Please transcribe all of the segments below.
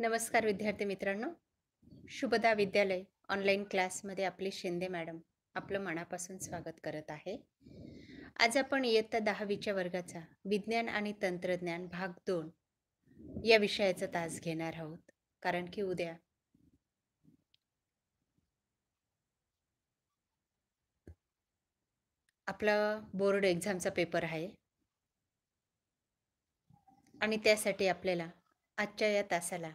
नमस्कार विद्यार्थी मित्रांनो शुभदा विद्यालय ऑनलाईन क्लासमध्ये आपली शिंदे मॅडम आपलं मनापासून स्वागत करत आहे आज आपण इयत्ता दहावीच्या वर्गाचा विज्ञान आणि तंत्रज्ञान भाग दोन या विषयाचा तास घेणार आहोत कारण की उद्या आपला बोर्ड एक्झामचा पेपर आहे आणि त्यासाठी आपल्याला आजच्या या तासाला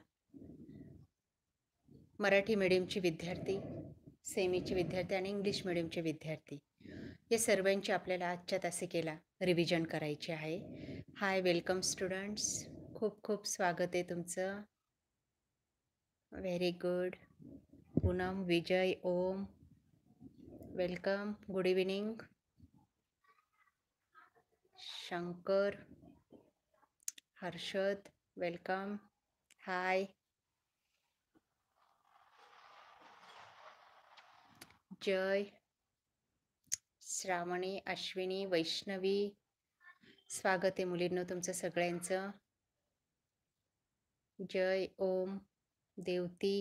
मराठी मिडियमची विद्यार्थी सेमीचे विद्यार्थी आणि इंग्लिश मिडियमचे विद्यार्थी या सर्वांची आपल्याला आजच्या तासिकेला रिव्हिजन करायचे आहे हाय वेलकम स्टुडंट्स खूप खूप स्वागत आहे तुमचं very good Poonam Vijay Om welcome good evening Shankar Harshad welcome hi Jay Shravani Ashwini Vaishnavi स्वागत आहे मुलींनो तुमचं सगळ्यांचं जय ओम देवती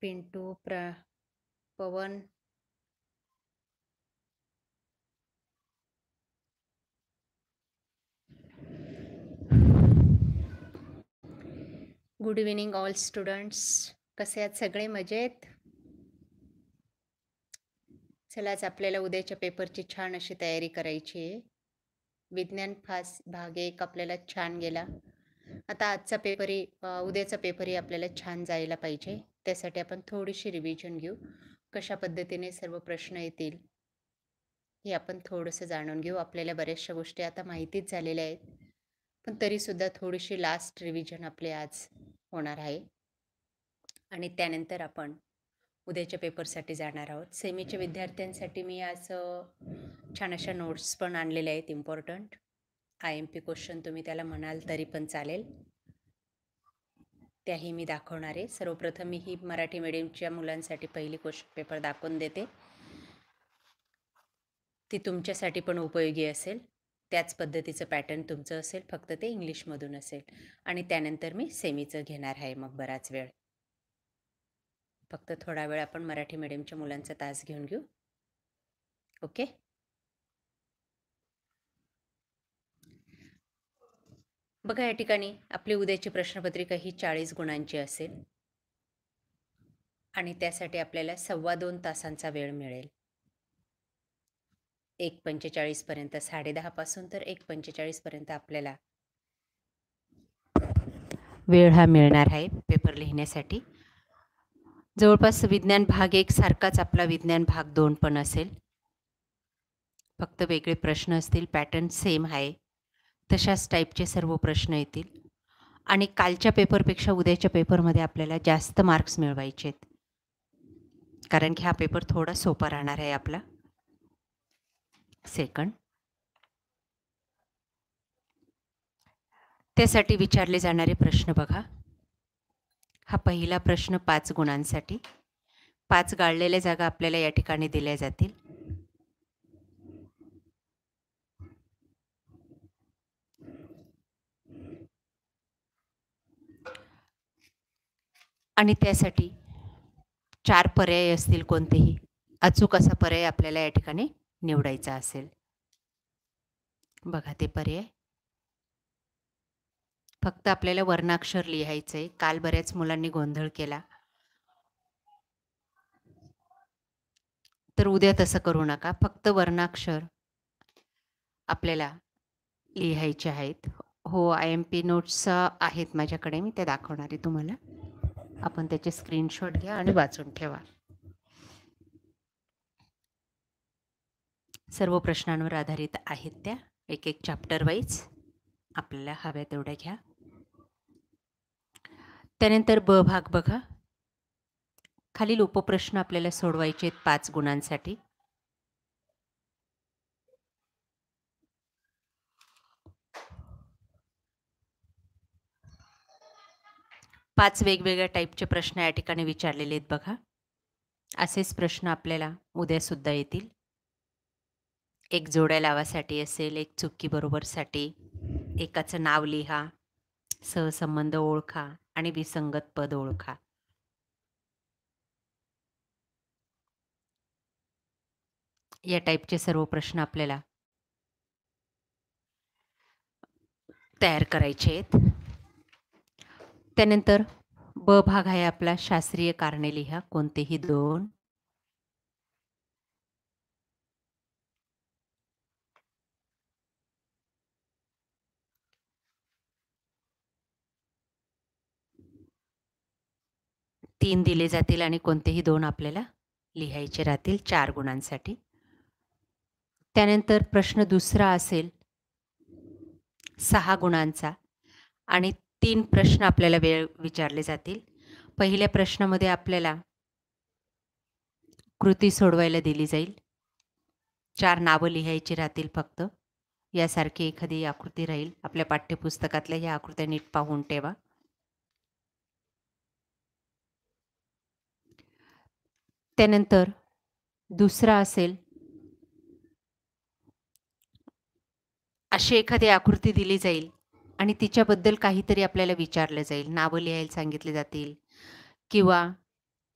पिंटू प्र Pawan good evening all students कसे आहेत सगळे मजेत चलाच आपल्याला उद्याच्या पेपरची छान अशी तयारी करायची आहे विज्ञान फास भाग एक आपल्याला छान गेला आता आजचा पेपरही उद्याचा पेपरही आपल्याला छान जायला पाहिजे त्यासाठी आपण थोडीशी रिव्हिजन घेऊ कशा पद्धतीने सर्व प्रश्न येतील हे आपण थोडंसं जाणून घेऊ आपल्याला बऱ्याचशा गोष्टी आता माहितीच झालेल्या आहेत पण तरीसुद्धा थोडीशी लास्ट रिव्हिजन आपले आज होणार आहे आणि त्यानंतर आपण उद्याच्या पेपरसाठी जाणार आहोत सेमीच्या विद्यार्थ्यांसाठी मी आज छान अशा नोट्स पण आणलेल्या आहेत important I M P question तुम्ही त्याला म्हणाल तरी पण चालेल त्याही मी दाखवणार आहे सर्वप्रथम मी ही मराठी मीडियमच्या मुलांसाठी पहिली क्वेश्चन पेपर दाखवून देते ती तुमच्यासाठी पण उपयोगी असेल त्याच पद्धतीचं पॅटर्न तुमचं असेल फक्त ते इंग्लिशमधून असेल आणि त्यानंतर मी सेमीचं घेणार आहे मग बराच वेळ फक्त थोडा वेळ आपण मराठी मीडियमच्या मुलांचा तास घेऊन घेऊ ओके बघा या ठिकाणी आपली उद्याची प्रश्नपत्रिका ही चाळीस गुणांची असेल आणि त्यासाठी आपल्याला सव्वा दोन तासांचा वेळ मिळेल एक पंचेचाळीसपर्यंत पासून तर एक पंचेचाळीसपर्यंत आपल्याला वेळ हा मिळणार आहे पेपर लिहिण्यासाठी जवळपास विज्ञान भाग एक सारखाच आपला विज्ञान भाग दोन पण असेल फक्त वेगळे प्रश्न असतील पॅटर्न सेम आहे तशाच टाईपचे सर्व प्रश्न येतील आणि कालच्या पेपरपेक्षा उद्याच्या पेपरमध्ये आपल्याला जास्त मार्क्स मिळवायचे आहेत कारण की हा पेपर थोडा सोपा राहणार आहे आपला सेकंड त्यासाठी विचारले जाणारे प्रश्न बघा हा पहिला प्रश्न पाच गुणांसाठी पाच गाळलेल्या जागा आपल्याला या ठिकाणी दिल्या जातील आणि त्यासाठी चार पर्याय असतील कोणतेही अचूक असा पर्याय आपल्याला या ठिकाणी निवडायचा असेल बघा ते पर्याय फक्त आपल्याला वर्णाक्षर लिहायचं आहे काल बऱ्याच मुलांनी गोंधळ केला तर उद्या तसं करू नका फक्त वर्णाक्षर आपल्याला लिहायचे आहेत हो आय एम पी नोट्स आहेत माझ्याकडे मी ते दाखवणार आहे तुम्हाला आपण त्याचे स्क्रीनशॉट घ्या आणि वाचून ठेवा सर्व प्रश्नांवर आधारित आहेत त्या एक एक चॅप्टर वाईज आपल्याला हव्या तेवढ्या घ्या त्यानंतर ब भाग बघा खालील उपप्रश्न आपल्याला सोडवायचे आहेत पाच गुणांसाठी पाच वेगवेगळ्या टाईपचे प्रश्न या ठिकाणी विचारलेले आहेत बघा असेच प्रश्न आपल्याला उद्या सुद्धा येतील एक जोड्या लावासाठी असेल एक चुकी बरोबरसाठी एकाचं नाव लिहा सहसंबंध ओळखा आणि विसंगत पद ओळखा या टाईपचे सर्व प्रश्न आपल्याला तयार करायचे आहेत त्यानंतर ब भाग आहे आपला शास्त्रीय कारणे लिहा कोणतेही दोन तीन दिले जातील आणि कोणतेही दोन आपल्याला लिहायचे राहतील चार गुणांसाठी त्यानंतर प्रश्न दुसरा असेल सहा गुणांचा आणि तीन प्रश्न आपल्याला वेळ विचारले जातील पहिल्या प्रश्नामध्ये आपल्याला कृती सोडवायला दिली जाईल चार नावं लिहायची राहतील फक्त यासारखी एखादी आकृती राहील आपल्या पाठ्यपुस्तकातल्या ह्या आकृत्या नीट पाहून ठेवा त्यानंतर दुसरा असेल अशी एखादी आकृती दिली जाईल आणि तिच्याबद्दल काहीतरी आपल्याला विचारलं जाईल नावं लिहायला सांगितले जातील किंवा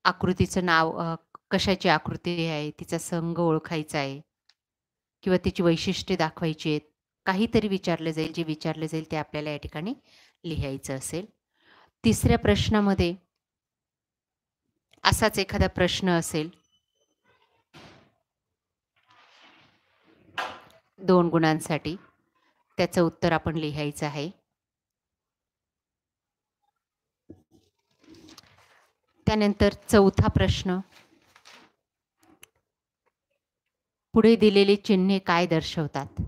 आकृतीचं नाव कशाची आकृती आहे तिचा संघ ओळखायचा आहे किंवा तिची वैशिष्ट्ये दाखवायची आहेत काहीतरी विचारलं जाईल जे विचारलं जाईल ते आपल्याला या ठिकाणी लिहायचं असेल तिसऱ्या प्रश्नामध्ये असाच एखादा प्रश्न असेल दोन गुणांसाठी त्याचं उत्तर आपण लिहायचं आहे त्यानंतर चौथा प्रश्न पुढे दिलेली चिन्हे काय दर्शवतात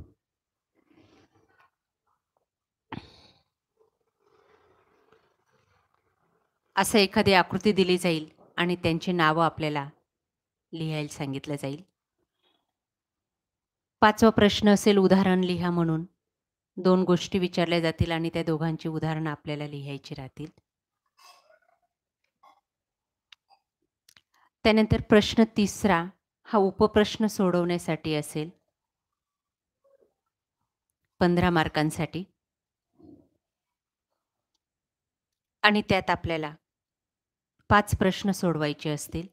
असं एखादी आकृती दिली जाईल आणि त्यांची नावं आपल्याला लिहायला सांगितलं जाईल पाचवा प्रश्न असेल उदाहरण लिहा म्हणून दोन गोष्टी विचारल्या जातील आणि त्या दोघांची उदाहरणं आपल्याला लिहायची राहतील त्यानंतर प्रश्न तिसरा हा उपप्रश्न सोडवण्यासाठी असेल पंधरा मार्कांसाठी आणि त्यात आपल्याला पाच प्रश्न सोडवायचे असतील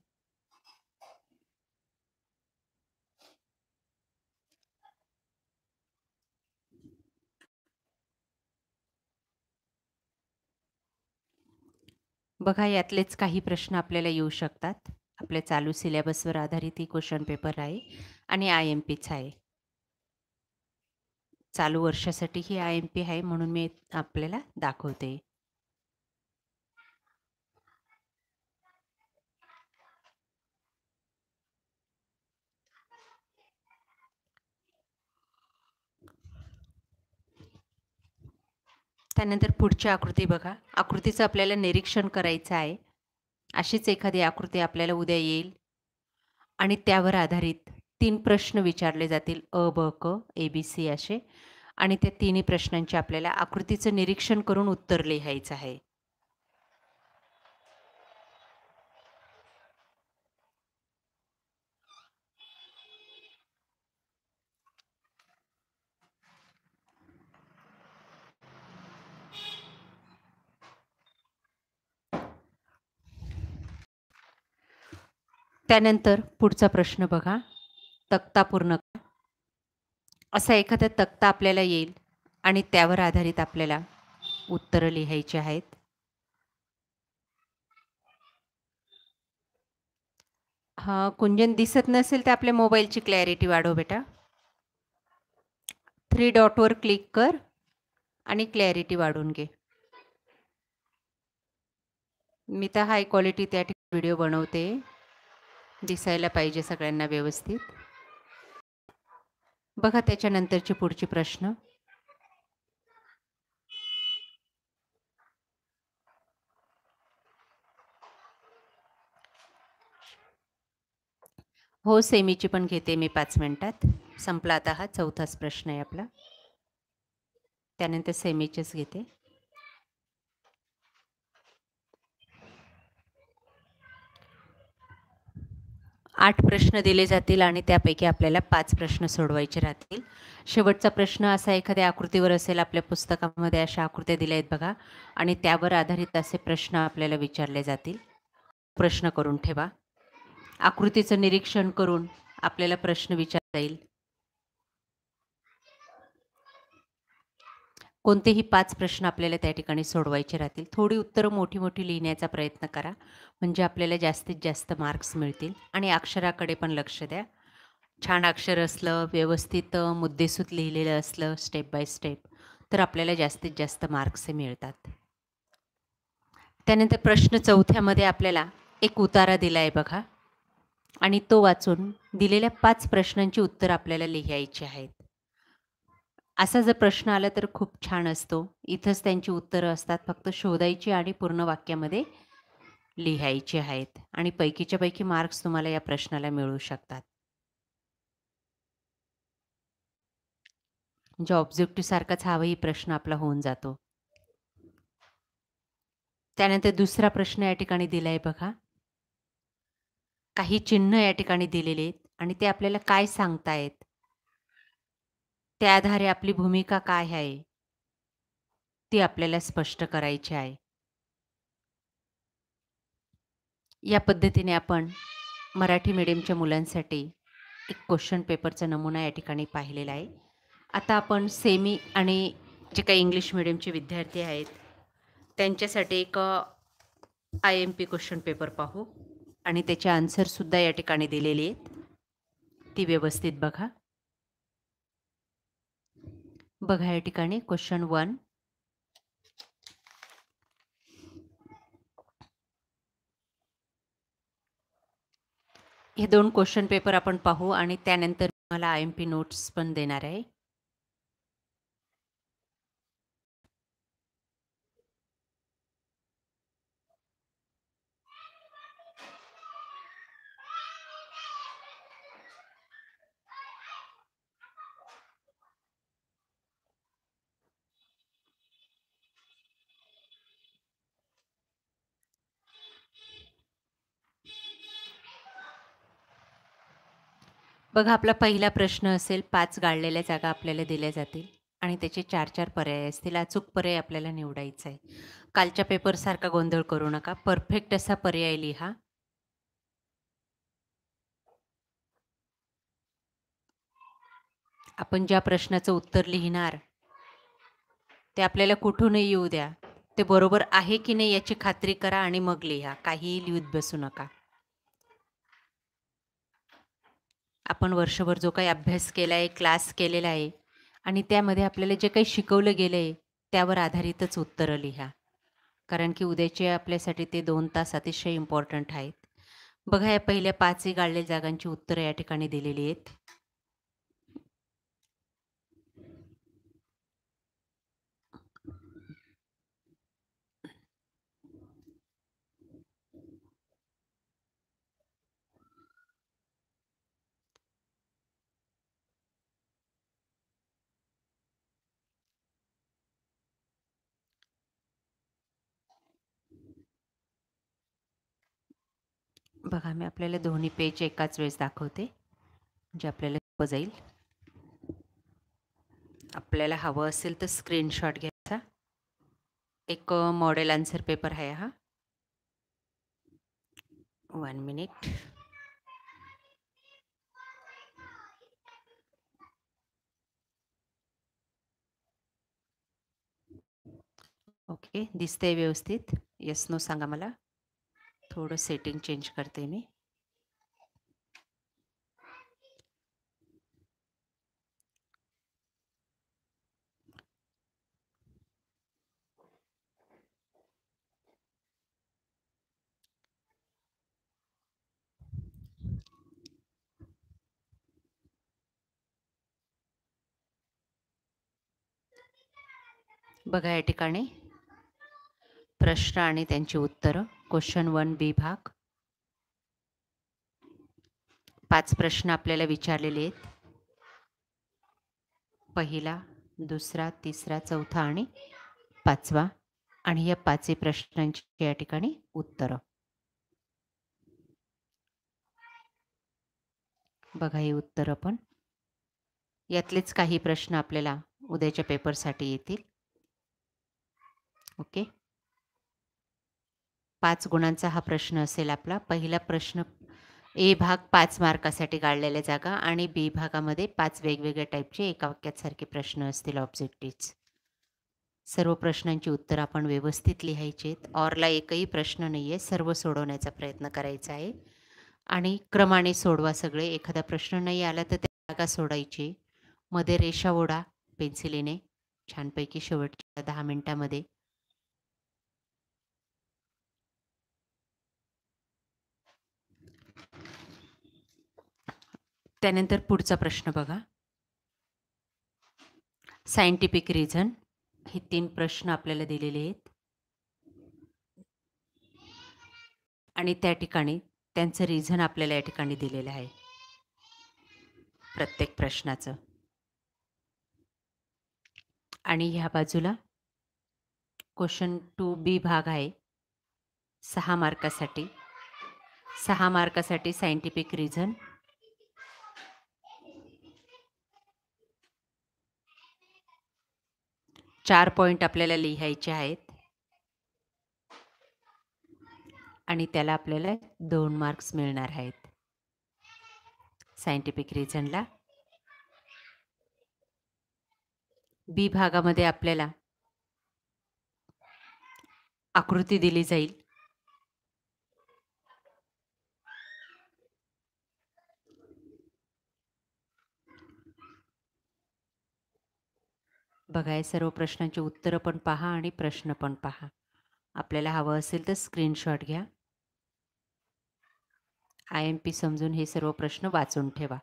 बघा यातलेच काही प्रश्न आपल्याला येऊ शकतात आपल्या चालू सिलेबसवर आधारित ही क्वेश्चन पेपर आहे आणि आय एम पीच आहे चालू वर्षासाठी ही आय एम पी आहे म्हणून मी आपल्याला दाखवते त्यानंतर पुढची आकृती बघा आकृतीचं आपल्याला निरीक्षण करायचं आहे अशीच एखादी आकृती आपल्याला उद्या येईल आणि त्यावर आधारित तीन प्रश्न विचारले जातील अ ब क ए बी सी असे आणि त्या तिन्ही प्रश्नांची आपल्याला आकृतीचं निरीक्षण करून उत्तर लिहायचं आहे त्यानंतर पुढचा प्रश्न बघा तक्ता पूर्ण असा एखादा तक्ता आपल्याला येईल आणि त्यावर आधारित आपल्याला उत्तरं लिहायची आहेत हा कुंजन दिसत नसेल तर आपल्या मोबाईलची क्लॅरिटी वाढव बेटा थ्री डॉटवर क्लिक कर आणि क्लॅरिटी वाढून घे मी तर हाय क्वालिटी त्या ठिकाणी व्हिडिओ बनवते दिसायला पाहिजे सगळ्यांना व्यवस्थित बघा त्याच्यानंतरचे पुढचे प्रश्न हो सेमीची पण घेते मी पाच मिनटात संपला आता हा चौथाच प्रश्न आहे आपला त्यानंतर सेमीचेच घेते आठ प्रश्न दिले जातील आणि त्यापैकी आपल्याला पाच प्रश्न सोडवायचे राहतील शेवटचा प्रश्न असा एखाद्या आकृतीवर असेल आपल्या पुस्तकामध्ये अशा आकृत्या दिल्या आहेत बघा आणि त्यावर आधारित असे प्रश्न आपल्याला विचारले जातील प्रश्न करून ठेवा आकृतीचं निरीक्षण करून आपल्याला प्रश्न विचारता येईल कोणतेही पाच प्रश्न आपल्याला त्या ठिकाणी सोडवायचे राहतील थोडी उत्तरं मोठी मोठी लिहिण्याचा प्रयत्न करा म्हणजे आपल्याला जास्तीत जास्त मार्क्स मिळतील आणि अक्षराकडे पण लक्ष द्या छान अक्षर असलं व्यवस्थित मुद्देसूत लिहिलेलं असलं स्टेप बाय स्टेप तर आपल्याला जास्तीत जास्त मार्क्स मिळतात त्यानंतर प्रश्न चौथ्यामध्ये आपल्याला एक उतारा दिला आहे बघा आणि तो वाचून दिलेल्या पाच प्रश्नांची उत्तरं आपल्याला लिहायची आहेत असा जर प्रश्न आला तर खूप छान असतो इथंच त्यांची उत्तरं असतात फक्त शोधायची आणि पूर्ण वाक्यामध्ये लिहायचे आहेत आणि पैकीच्या पैकी मार्क्स तुम्हाला या प्रश्नाला मिळू शकतात म्हणजे ऑब्जेक्टिव्ह सारखाच ही प्रश्न आपला होऊन जातो त्यानंतर दुसरा प्रश्न या ठिकाणी दिला आहे बघा काही चिन्ह या ठिकाणी दिलेले आहेत आणि ते आपल्याला काय सांगतायत त्या आधारे आपली भूमिका काय आहे ती आपल्याला स्पष्ट करायची आहे या पद्धतीने आपण मराठी मीडियमच्या मुलांसाठी एक क्वेश्चन पेपरचा नमुना या ठिकाणी पाहिलेला आहे आता आपण सेमी आणि जे काही इंग्लिश मिडियमचे विद्यार्थी आहेत त्यांच्यासाठी एक I M P question paper पाहू आणि त्याचे आन्सरसुद्धा या ठिकाणी दिलेले आहेत ती व्यवस्थित बघा बघा या ठिकाणी क्वेश्चन वन हे दोन क्वेश्चन पेपर आपण पाहू आणि त्यानंतर मला आय एम पी नोट्स पण देणार आहे बघा आपला पहिला प्रश्न असेल पाच गाळलेल्या जागा आपल्याला दिल्या जातील आणि त्याचे चार चार पर्याय असतील अचूक पर्याय आपल्याला निवडायचा आहे कालच्या पेपरसारखा गोंधळ करू नका परफेक्ट असा पर्याय लिहा आपण ज्या प्रश्नाचं उत्तर लिहिणार ते आपल्याला कुठूनही येऊ द्या ते बरोबर आहे की नाही याची खात्री करा आणि मग लिहा काहीही लिहूत बसू नका आपण वर्षभर जो काही अभ्यास केला आहे क्लास केलेला आहे आणि त्यामध्ये आपल्याला जे काही शिकवलं गेलं आहे त्यावर आधारितच उत्तरं लिहा कारण की उद्याचे आपल्यासाठी ते दोन तास अतिशय इम्पॉर्टंट आहेत बघा या पहिल्या पाचही गाळलेल्या जागांची उत्तरं या ठिकाणी दिलेली आहेत बघा मी आपल्याला दोन्ही पेज एकाच वेळेस दाखवते जे आपल्याला सोपं जाईल आपल्याला हवं असेल तर स्क्रीनशॉट घ्यायचा एक मॉडेल आन्सर पेपर आहे हा वन मिनिट ओके दिसतंय व्यवस्थित येस नो सांगा मला थोडं सेटिंग चेंज करते मी बघा या ठिकाणी प्रश्न आणि त्यांची उत्तरं क्वेश्चन वन बी भाग पाच प्रश्न आपल्याला विचारलेले आहेत पहिला दुसरा तिसरा चौथा आणि पाचवा आणि या पाचही प्रश्नांची या ठिकाणी उत्तरं बघा हे उत्तर पण यातलेच काही प्रश्न आपल्याला उद्याच्या पेपरसाठी येतील ओके पाच गुणांचा हा प्रश्न असेल आपला पहिला प्रश्न ए भाग पाच मार्कासाठी काढलेल्या जागा आणि बी भागामध्ये पाच वेगवेगळ्या टाईपचे एका वाक्यासारखे प्रश्न असतील ऑब्जेक्टिव्ह सर्व प्रश्नांची उत्तर आपण व्यवस्थित लिहायचे ऑरला एकही प्रश्न नाही आहे सर्व सोडवण्याचा प्रयत्न करायचा आहे आणि क्रमाने सोडवा सगळे एखादा प्रश्न नाही आला तर त्या जागा सोडायची मध्ये रेषा ओढा पेन्सिलीने छानपैकी शेवटच्या दहा मिनिटामध्ये त्यानंतर पुढचा प्रश्न बघा सायंटिफिक रिझन हे तीन प्रश्न आपल्याला दिलेले आहेत आणि त्या ठिकाणी त्यांचं रिझन आपल्याला या ठिकाणी दिलेलं आहे प्रत्येक प्रश्नाचं आणि ह्या बाजूला क्वेश्चन टू बी भाग आहे सहा मार्कासाठी सहा मार्कासाठी सायंटिफिक रिझन चार पॉईंट आपल्याला लिहायचे आहेत आणि त्याला आपल्याला दोन मार्क्स मिळणार आहेत सायंटिफिक रिझनला बी भागामध्ये आपल्याला आकृती दिली जाईल बघा या सर्व प्रश्नांची उत्तरं पण पहा आणि प्रश्न पण पहा आपल्याला हवं असेल तर स्क्रीनशॉट घ्या आय एम पी समजून हे सर्व प्रश्न वाचून ठेवा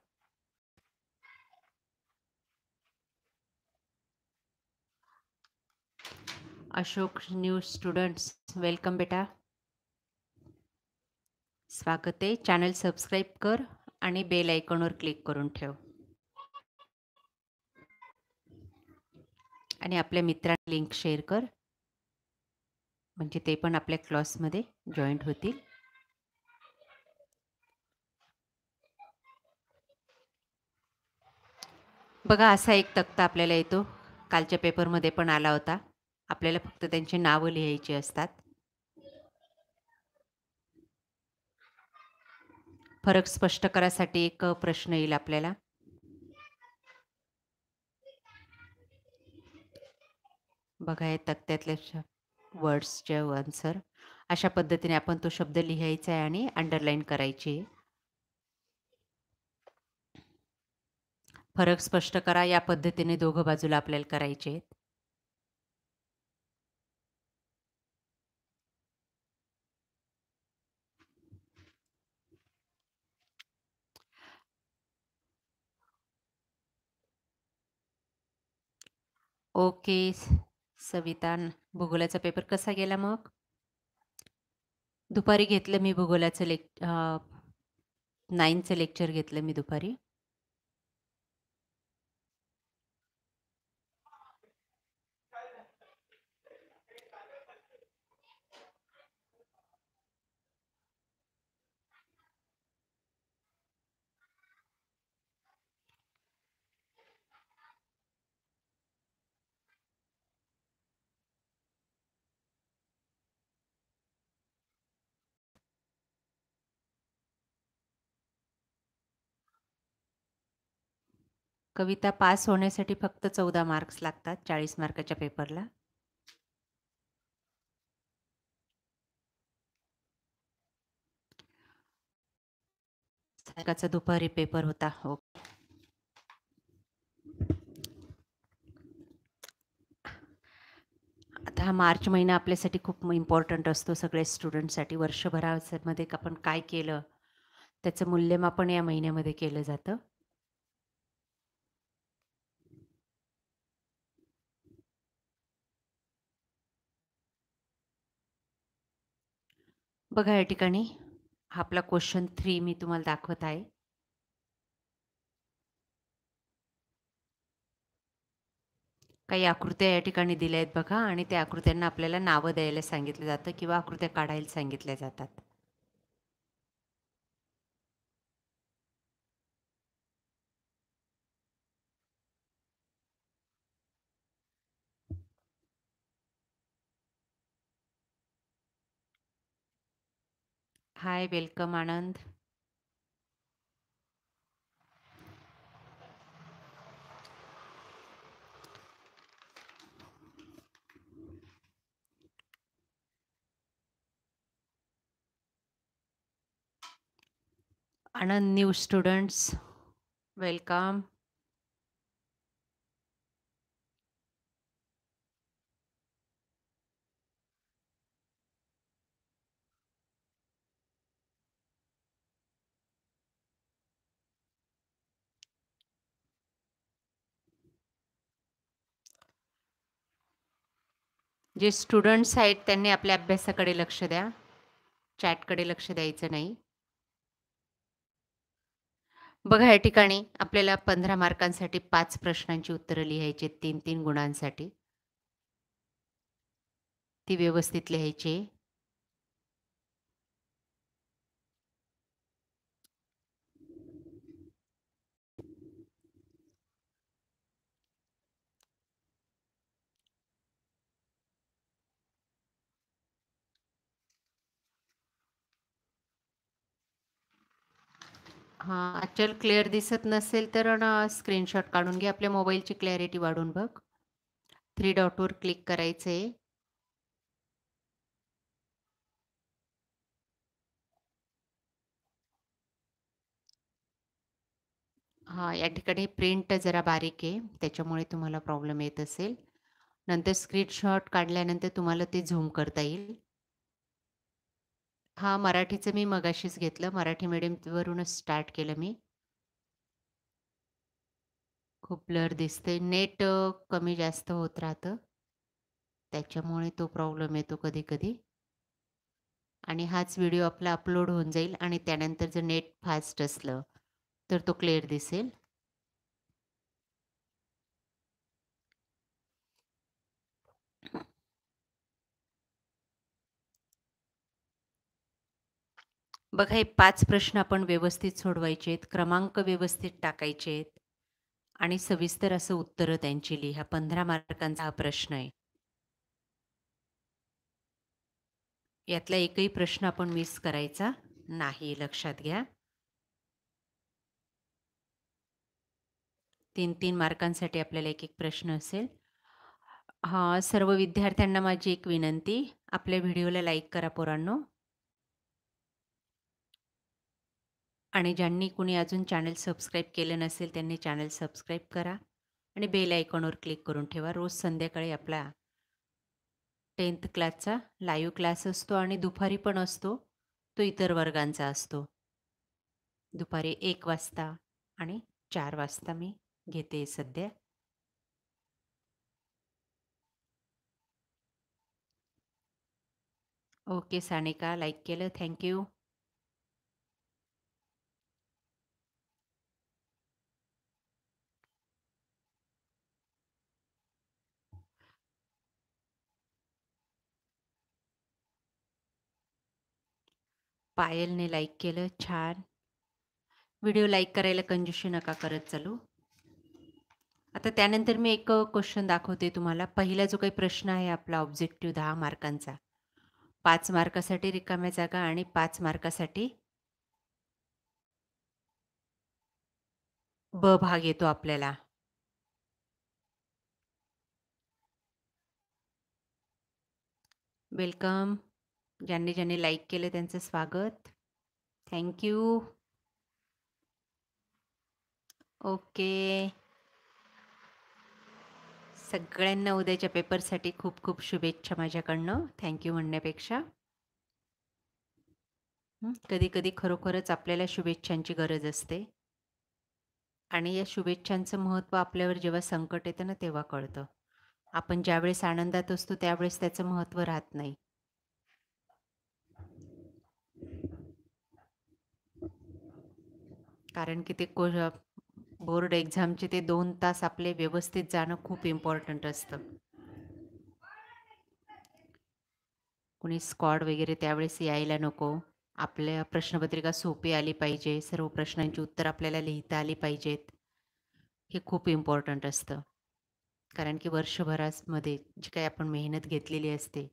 अशोक न्यू स्टुडंट्स वेलकम बेटा स्वागत आहे चॅनल सबस्क्राईब कर आणि बेल आयकॉनवर क्लिक करून ठेव आणि आपल्या मित्रांना लिंक शेअर कर म्हणजे ते पण आपल्या क्लॉसमध्ये जॉईंट होतील बघा असा एक तक्ता आपल्याला येतो कालच्या पेपरमध्ये पण आला होता आपल्याला फक्त त्यांची नावं लिहायची असतात फरक स्पष्ट करायसाठी एक प्रश्न येईल आपल्याला बघा हे तक्त्यातले वर्ड्सचे आन्सर अशा पद्धतीने आपण तो शब्द लिहायचा आहे आणि अंडरलाईन करायची फरक स्पष्ट करा या पद्धतीने दोघं बाजूला आपल्याला करायचे ओके सविता भूगोलाचा पेपर कसा गेला मग दुपारी घेतलं मी भूगोलाचं लेक् नाईनचं लेक्चर घेतलं मी दुपारी कविता पास होण्यासाठी फक्त चौदा मार्क्स लागतात चाळीस मार्काच्या पेपरला दुपारी पेपर होता हो आता हा मार्च महिना आपल्यासाठी खूप इम्पॉर्टंट असतो सगळे स्टुडंटसाठी वर्षभरामध्ये आपण काय केलं त्याचं मूल्यमापन या महिन्यामध्ये केलं जातं बघा या ठिकाणी हा आपला क्वेश्चन थ्री मी तुम्हाला दाखवत आहे काही आकृत्या या ठिकाणी दिल्या आहेत बघा आणि त्या आकृत्यांना आपल्याला नावं द्यायला सांगितलं जातं किंवा आकृत्या काढायला सांगितल्या जातात hi welcome Anand Anand new students welcome जे स्टुडंट्स आहेत त्यांनी आपल्या अभ्यासाकडे लक्ष द्या चॅटकडे लक्ष द्यायचं नाही बघा या ठिकाणी आपल्याला पंधरा मार्कांसाठी पाच प्रश्नांची उत्तरं लिहायची तीन तीन गुणांसाठी ती व्यवस्थित लिहायची हां अचल क्लिअर दिसत नसेल तर स्क्रीनशॉट काढून घे आपल्या मोबाईलची क्लॅरिटी वाढून बघ थ्री डॉटवर क्लिक करायचं आहे हां या ठिकाणी प्रिंट जरा बारीक आहे त्याच्यामुळे तुम्हाला प्रॉब्लेम येत असेल नंतर स्क्रीनशॉट काढल्यानंतर तुम्हाला ते झूम करता येईल हा मराठीचं मी मगाशीच घेतलं मराठी मीडियमवरूनच स्टार्ट केलं मी खूप ब्लर दिसते नेट कमी जास्त होत राहतं त्याच्यामुळे तो प्रॉब्लेम येतो कधी कधी आणि हाच व्हिडिओ आपला अपलोड होऊन जाईल आणि त्यानंतर जर नेट फास्ट असलं तर तो क्लिअर दिसेल बघा हे पाच प्रश्न आपण व्यवस्थित सोडवायचे आहेत क्रमांक व्यवस्थित टाकायचे आहेत आणि सविस्तर असं उत्तरं त्यांची लिहा पंधरा मार्कांचा हा प्रश्न आहे यातला एकही प्रश्न आपण मिस करायचा नाही लक्षात घ्या तीन तीन मार्कांसाठी आपल्याला एक एक प्रश्न असेल हा सर्व विद्यार्थ्यांना माझी एक विनंती आपल्या व्हिडिओला लाईक करा पोरांनो आणि ज्यांनी कुणी अजून चॅनल सबस्क्राईब केलं नसेल त्यांनी चॅनल सबस्क्राईब करा आणि बेल आयकॉनवर क्लिक करून ठेवा रोज संध्याकाळी आपला टेन्थ क्लासचा लाईव्ह क्लास असतो आणि दुपारी पण असतो तो इतर वर्गांचा असतो दुपारी एक वाजता आणि चार वाजता मी घेते सध्या ओके सानिका लाईक केलं थँक्यू पायलने लाईक केलं छान व्हिडिओ लाईक करायला कंजूशी नका करत चालू आता त्यानंतर मी एक क्वेश्चन दाखवते तुम्हाला पहिला जो काही प्रश्न आहे आपला ऑब्जेक्टिव्ह दहा मार्कांचा पाच मार्कासाठी रिकाम्या जागा आणि पाच मार्कासाठी ब भाग येतो आपल्याला वेलकम ज्यांनी ज्यांनी लाईक केले त्यांचं स्वागत थँक्यू ओके सगळ्यांना उद्याच्या पेपरसाठी खूप खूप शुभेच्छा माझ्याकडनं थँक्यू म्हणण्यापेक्षा कधी कधी खरोखरच आपल्याला शुभेच्छांची गरज असते आणि या शुभेच्छांचं महत्त्व आपल्यावर जेव्हा संकट येतं ना तेव्हा कळतं आपण ज्यावेळेस आनंदात असतो त्यावेळेस त्याचं महत्त्व राहत नाही कारण की ते को बोर्ड एक्झामचे ते दोन तास आपले व्यवस्थित जाणं खूप इम्पॉर्टंट असतं कुणी स्कॉड वगैरे त्यावेळेस यायला नको आपल्या प्रश्नपत्रिका सोपी आली पाहिजे सर्व प्रश्नांची उत्तर आपल्याला लिहिता आली पाहिजेत हे खूप इम्पॉर्टंट असतं कारण की वर्षभरामध्ये जी काही आपण मेहनत घेतलेली असते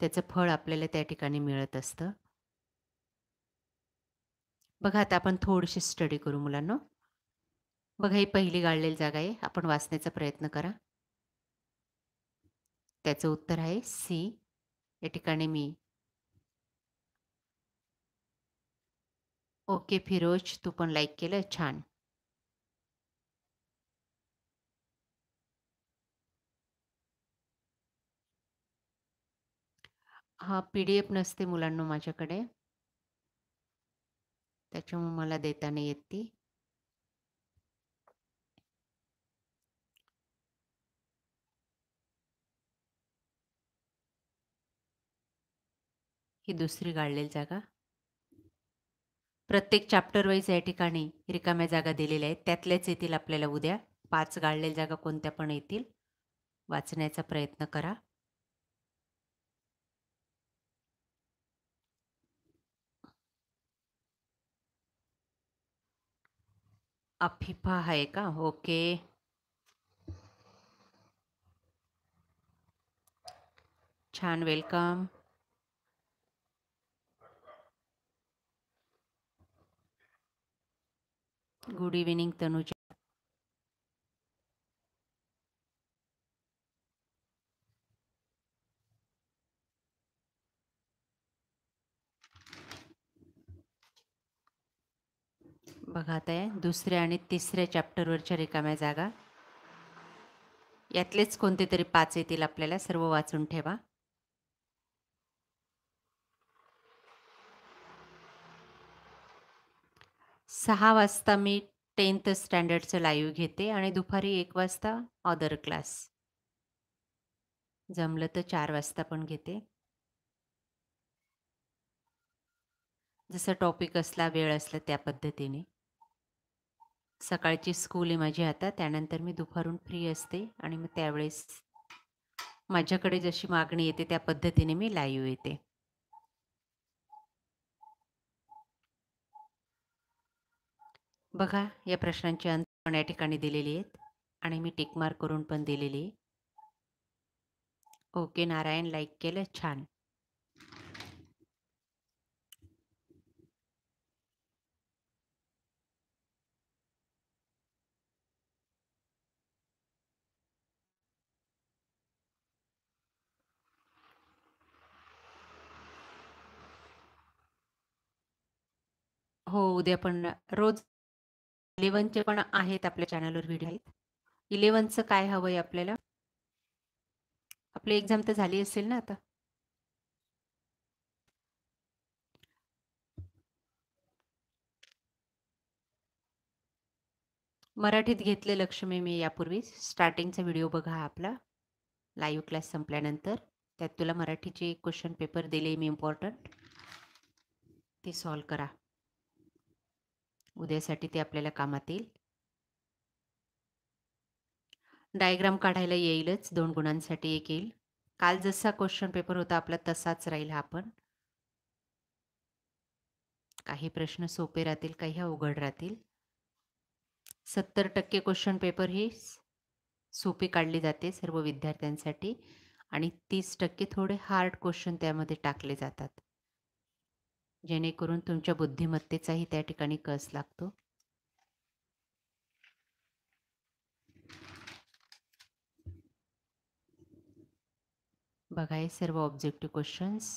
त्याचं फळ आपल्याला त्या ठिकाणी मिळत असतं बघा आता आपण थोडीशी स्टडी करू मुलांना बघा ही पहिली गाळलेली जागा आहे आपण वाचण्याचा प्रयत्न करा त्याचं उत्तर आहे सी या ठिकाणी मी ओके फिरोज तू पण लाईक केलं छान हा पी डी एफ नसते मुलांना माझ्याकडे त्याच्यामुळे मला देता नाही येत ती ही दुसरी गाळलेली जागा प्रत्येक चॅप्टर वाईज या ठिकाणी रिकाम्या जागा दिलेल्या आहेत त्यातल्याच येतील आपल्याला उद्या पाच गाळलेल्या जागा कोणत्या पण येतील वाचण्याचा प्रयत्न करा अफिफा है का ओके छान वेलकम गुड इवनिंग तनुजा बघत आहे दुसऱ्या आणि तिसऱ्या चॅप्टरवरच्या रिकाम्या जागा यातलेच कोणते तरी पाच येतील आपल्याला सर्व वाचून ठेवा सहा वाजता मी टेन्थ स्टँडर्डचं लाईव्ह घेते आणि दुपारी एक वाजता ऑदर क्लास जमलं तर चार वाजता पण घेते जसं टॉपिक असला वेळ असला त्या पद्धतीने सकाळची स्कूल आहे माझी आता त्यानंतर मी दुपारून फ्री असते आणि मग त्यावेळेस माझ्याकडे जशी मागणी येते त्या पद्धतीने मी लाईव्ह येते बघा या प्रश्नांची अंत पण या ठिकाणी दिलेली आहेत आणि मी टिकमार्क करून पण दिलेली ओके नारायण लाईक केलं छान हो, उद्या पण रोज इलेव्हनचे पण आहेत आपल्या चॅनलवर व्हिडिओ आहेत. इलेव्हनचं काय हवंय आपल्याला? आपली एक्झाम तर झाली असेल ना आता? मराठीत घेतले लक्ष्मी मी यापूर्वी स्टार्टिंगचा व्हिडिओ बघा आपला. लाईव्ह क्लास संपल्यानंतर त्यात तुला मराठीचे क्वेश्चन पेपर दिले मी इम्पॉर्टंट. ते सॉल्व करा. उद्यासाठी ते आपल्याला कामात येईल डायग्राम काढायला येईलच दोन गुणांसाठी एक येईल काल जसा क्वेश्चन पेपर होता आपला तसाच राहील हा पण काही प्रश्न सोपे राहतील काही अवघड राहतील सत्तर टक्के क्वेश्चन पेपर हे सोपे काढले जाते सर्व विद्यार्थ्यांसाठी आणि तीस टक्के थोडे हार्ड क्वेश्चन त्यामध्ये टाकले जातात जेणेकरून तुमच्या बुद्धिमत्तेचाही त्या ठिकाणी कस लागतो बघा हे सर्व ऑब्जेक्टिव्ह क्वेश्चन्स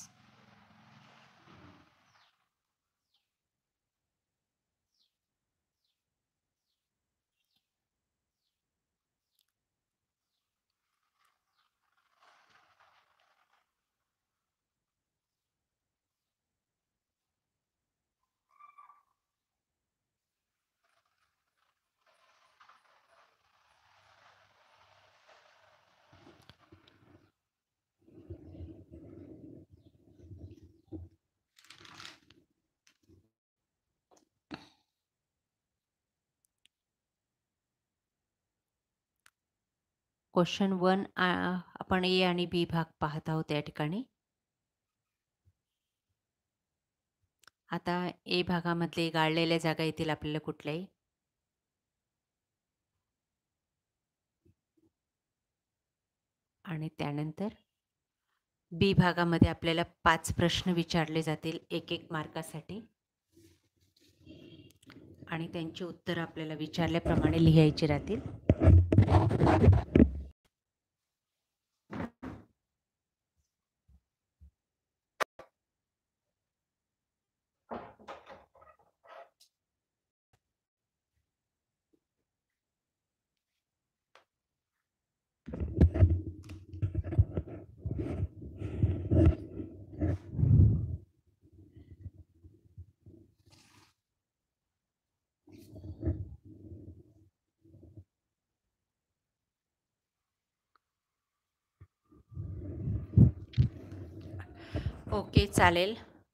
क्वेश्चन वन आपण ए आणि बी भाग पाहत आहोत या ठिकाणी आता ए भागामधले गाळलेल्या जागा येतील आपल्याला कुठल्याही आणि त्यानंतर बी भागामध्ये आपल्याला पाच प्रश्न विचारले जातील एक एक मार्कासाठी आणि त्यांची उत्तरं आपल्याला विचारल्याप्रमाणे लिहायची राहतील ओके चालेल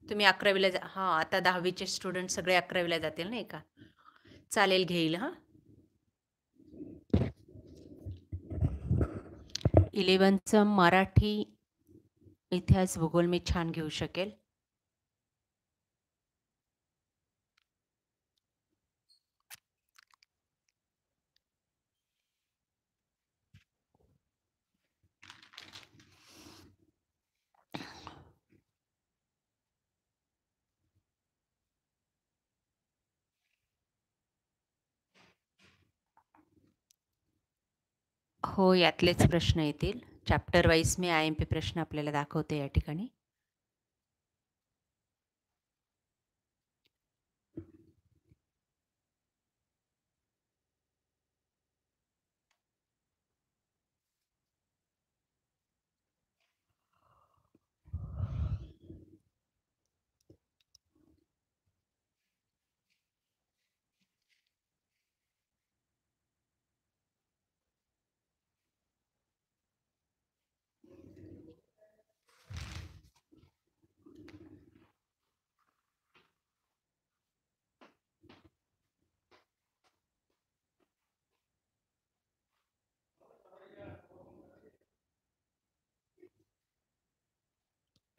तुम्ही अकरावीला जा हां आता दहावीचे स्टुडंट सगळे अकरावीला जातील नाही का चालेल घेईल हां इलेवनचं मराठी इतिहास भूगोल मी छान घेऊ शकेल हो यातलेच प्रश्न येतील चॅप्टर वाईज मी आय एम पी प्रश्न आपल्याला दाखवते या ठिकाणी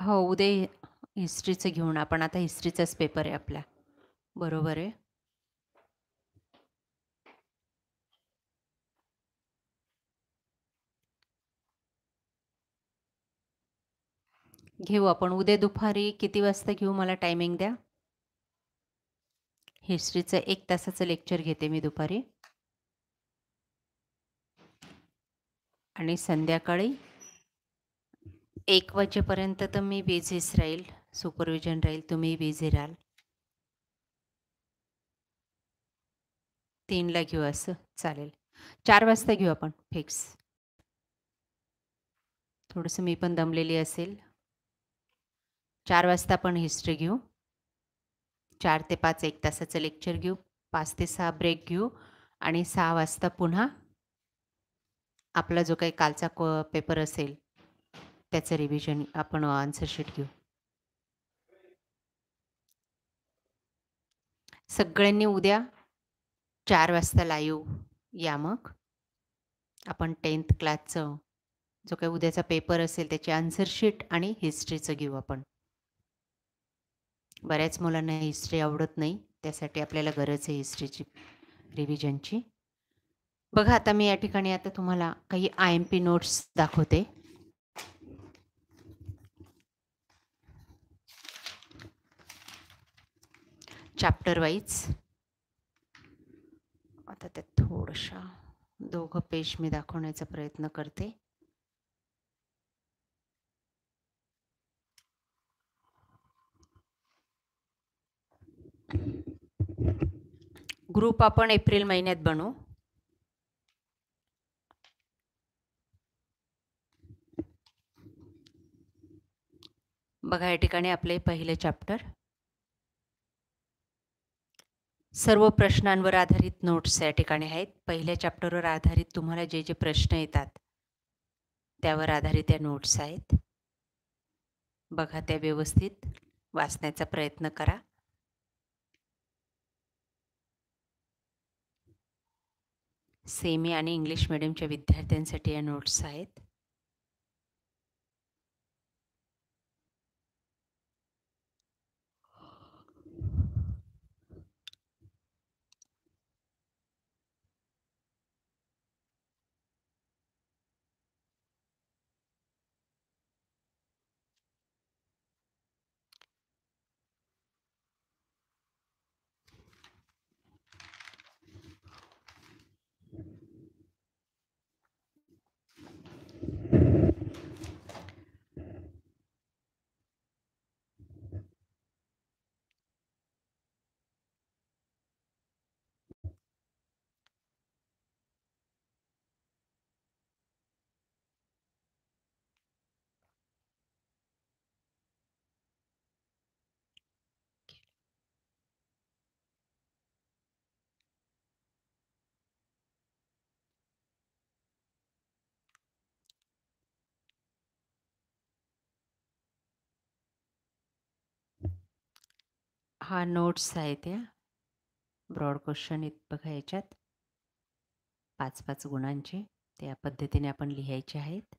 हो उद्या हिस्ट्रीचं घेऊन आपण आता हिस्ट्रीचाच पेपर आहे आपला बरोबर आहे घेऊ आपण उद्या दुपारी किती वाजता घेऊ मला टायमिंग द्या हिस्ट्रीचं एक तासाचं लेक्चर घेते मी दुपारी आणि संध्याकाळी एक वाजेपर्यंत तर मी बिझीच राहील सुपरविजन राहील तुम्ही बिझी राहाल तीनला घेऊ असं चालेल चार वाजता घेऊ आपण फिक्स थोडंसं मी पण दमलेली असेल चार वाजता पण हिस्ट्री घेऊ चार ते पाच एक तासाचं लेक्चर घेऊ पाच ते सहा ब्रेक घेऊ आणि सहा वाजता पुन्हा आपला जो काही कालचा क पेपर असेल त्याचं रिव्हिजन आपण आन्सरशीट घेऊ सगळ्यांनी उद्या चार वाजता लाईव्ह या मग आपण टेन्थ क्लासचं जो काही उद्याचा पेपर असेल त्याची आन्सरशीट आणि हिस्ट्रीचं घेऊ आपण बऱ्याच मुलांना हिस्ट्री आवडत नाही त्यासाठी आपल्याला गरज आहे हिस्ट्रीची रिव्हिजनची बघा आता मी या ठिकाणी आता तुम्हाला काही आय एम पी नोट्स दाखवते चॅप्टर वाईज आता त्यात थोडशा दोघं पेज मी दाखवण्याचा प्रयत्न करते ग्रुप आपण एप्रिल महिन्यात बनू। बघा या ठिकाणी आपले पहिले चॅप्टर सर्व प्रश्नांवर आधारित नोट्स या ठिकाणी आहेत पहिल्या चॅप्टरवर आधारित तुम्हाला जे जे प्रश्न येतात त्यावर आधारित या नोट्स आहेत बघा त्या व्यवस्थित वाचण्याचा प्रयत्न करा सेमी आणि इंग्लिश मिडियमच्या विद्यार्थ्यांसाठी या नोट्स आहेत हा नोट्स आहे त्या ब्रॉड क्वेश्चन इत बघा याच्यात पाच पाच गुणांचे त्या पद्धतीने आपण लिहायचे आहेत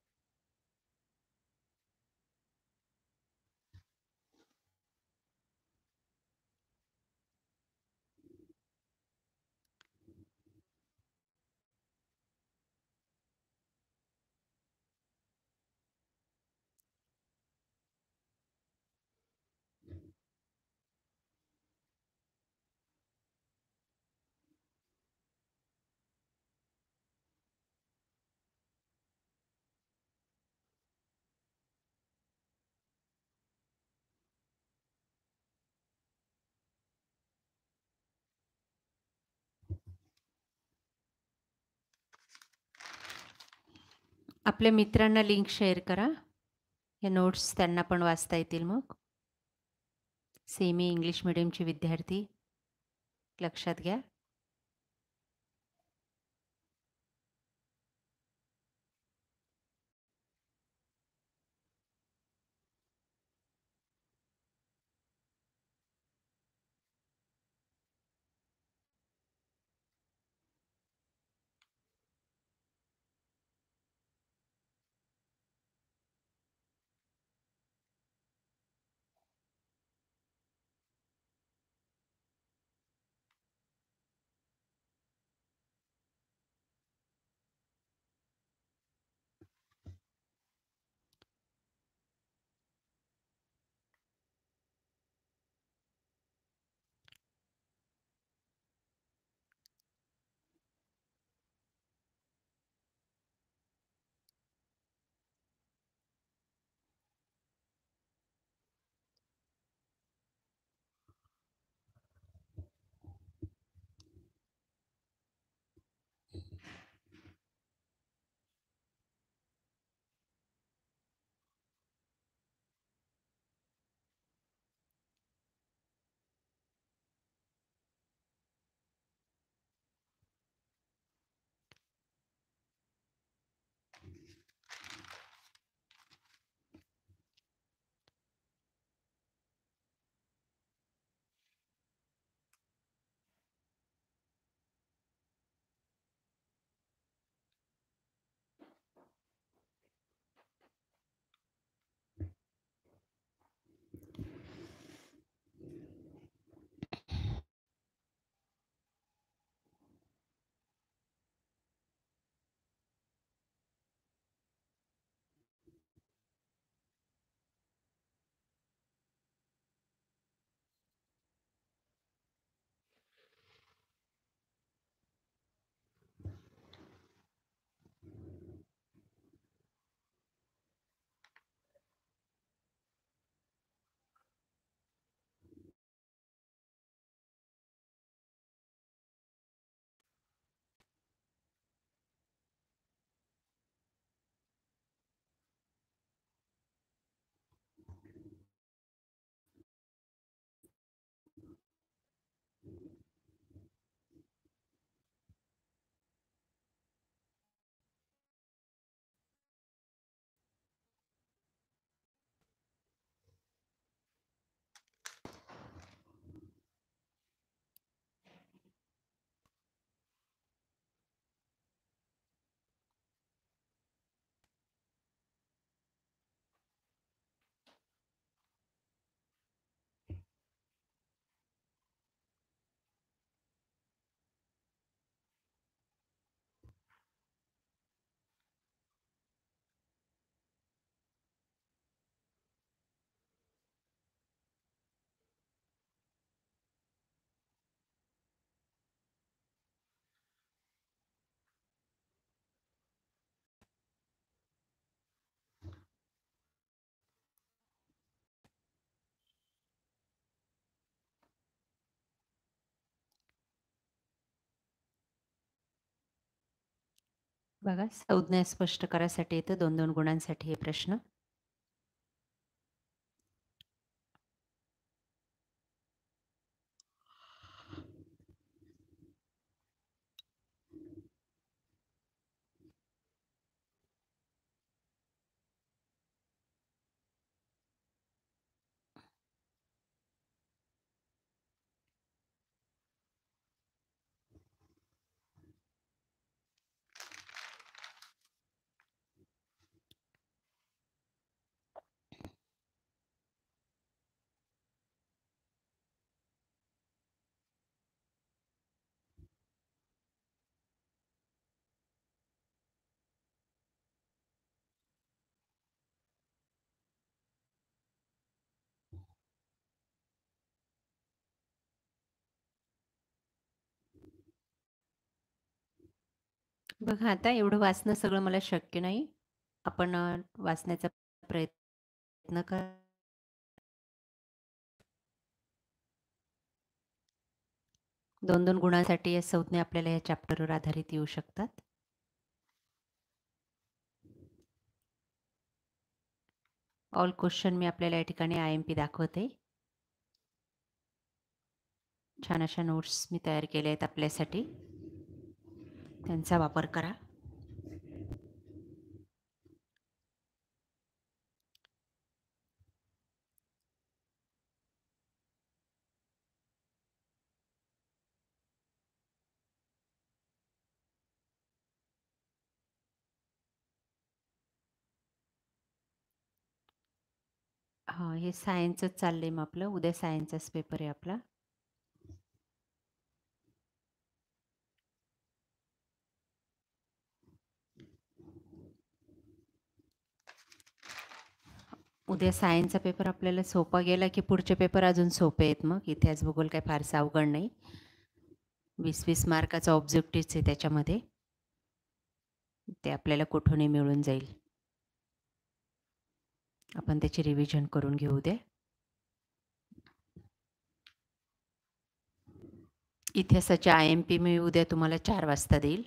आपल्या मित्रांना लिंक शेअर करा या नोट्स त्यांना पण वाचता येतील मग सेमी इंग्लिश मिडियमचे विद्यार्थी लक्षात घ्या बघा संज्ञा स्पष्ट करायसाठी येतं दोन दोन गुणांसाठी हे प्रश्न बघा आता एवढं वाचणं सगळं मला शक्य नाही. आपण वाचण्याचा प्रयत्न करा. दोन-दोन गुणांसाठी या संज्ञा आपल्याला या चॅप्टरवर आधारित येऊ शकतात. ऑल क्वेश्चन मी आपल्याला या ठिकाणी आय-एम-पी दाखवते. छान अशा नोट्स मी तयार केल्या आहेत आपल्यासाठी. त्यांचा वापर करा हे सायन्सच चाललं आहे मग आपलं उद्या सायन्सचाच पेपर आहे आपला उद्या सायन्सचा पेपर आपल्याला सोपा गेला की पुढचे पेपर अजून सोपे आहेत मग इतिहास भूगोल काही फारसं अवघड नाही वीस वीस मार्काचा ऑब्जेक्टिव्ह आहे त्याच्यामध्ये ते आपल्याला कुठूनही मिळून जाईल आपण त्याची रिव्हिजन करून घेऊ दे इतिहासाच्या आय एम पी मी उद्या तुम्हाला चार वाजता देईल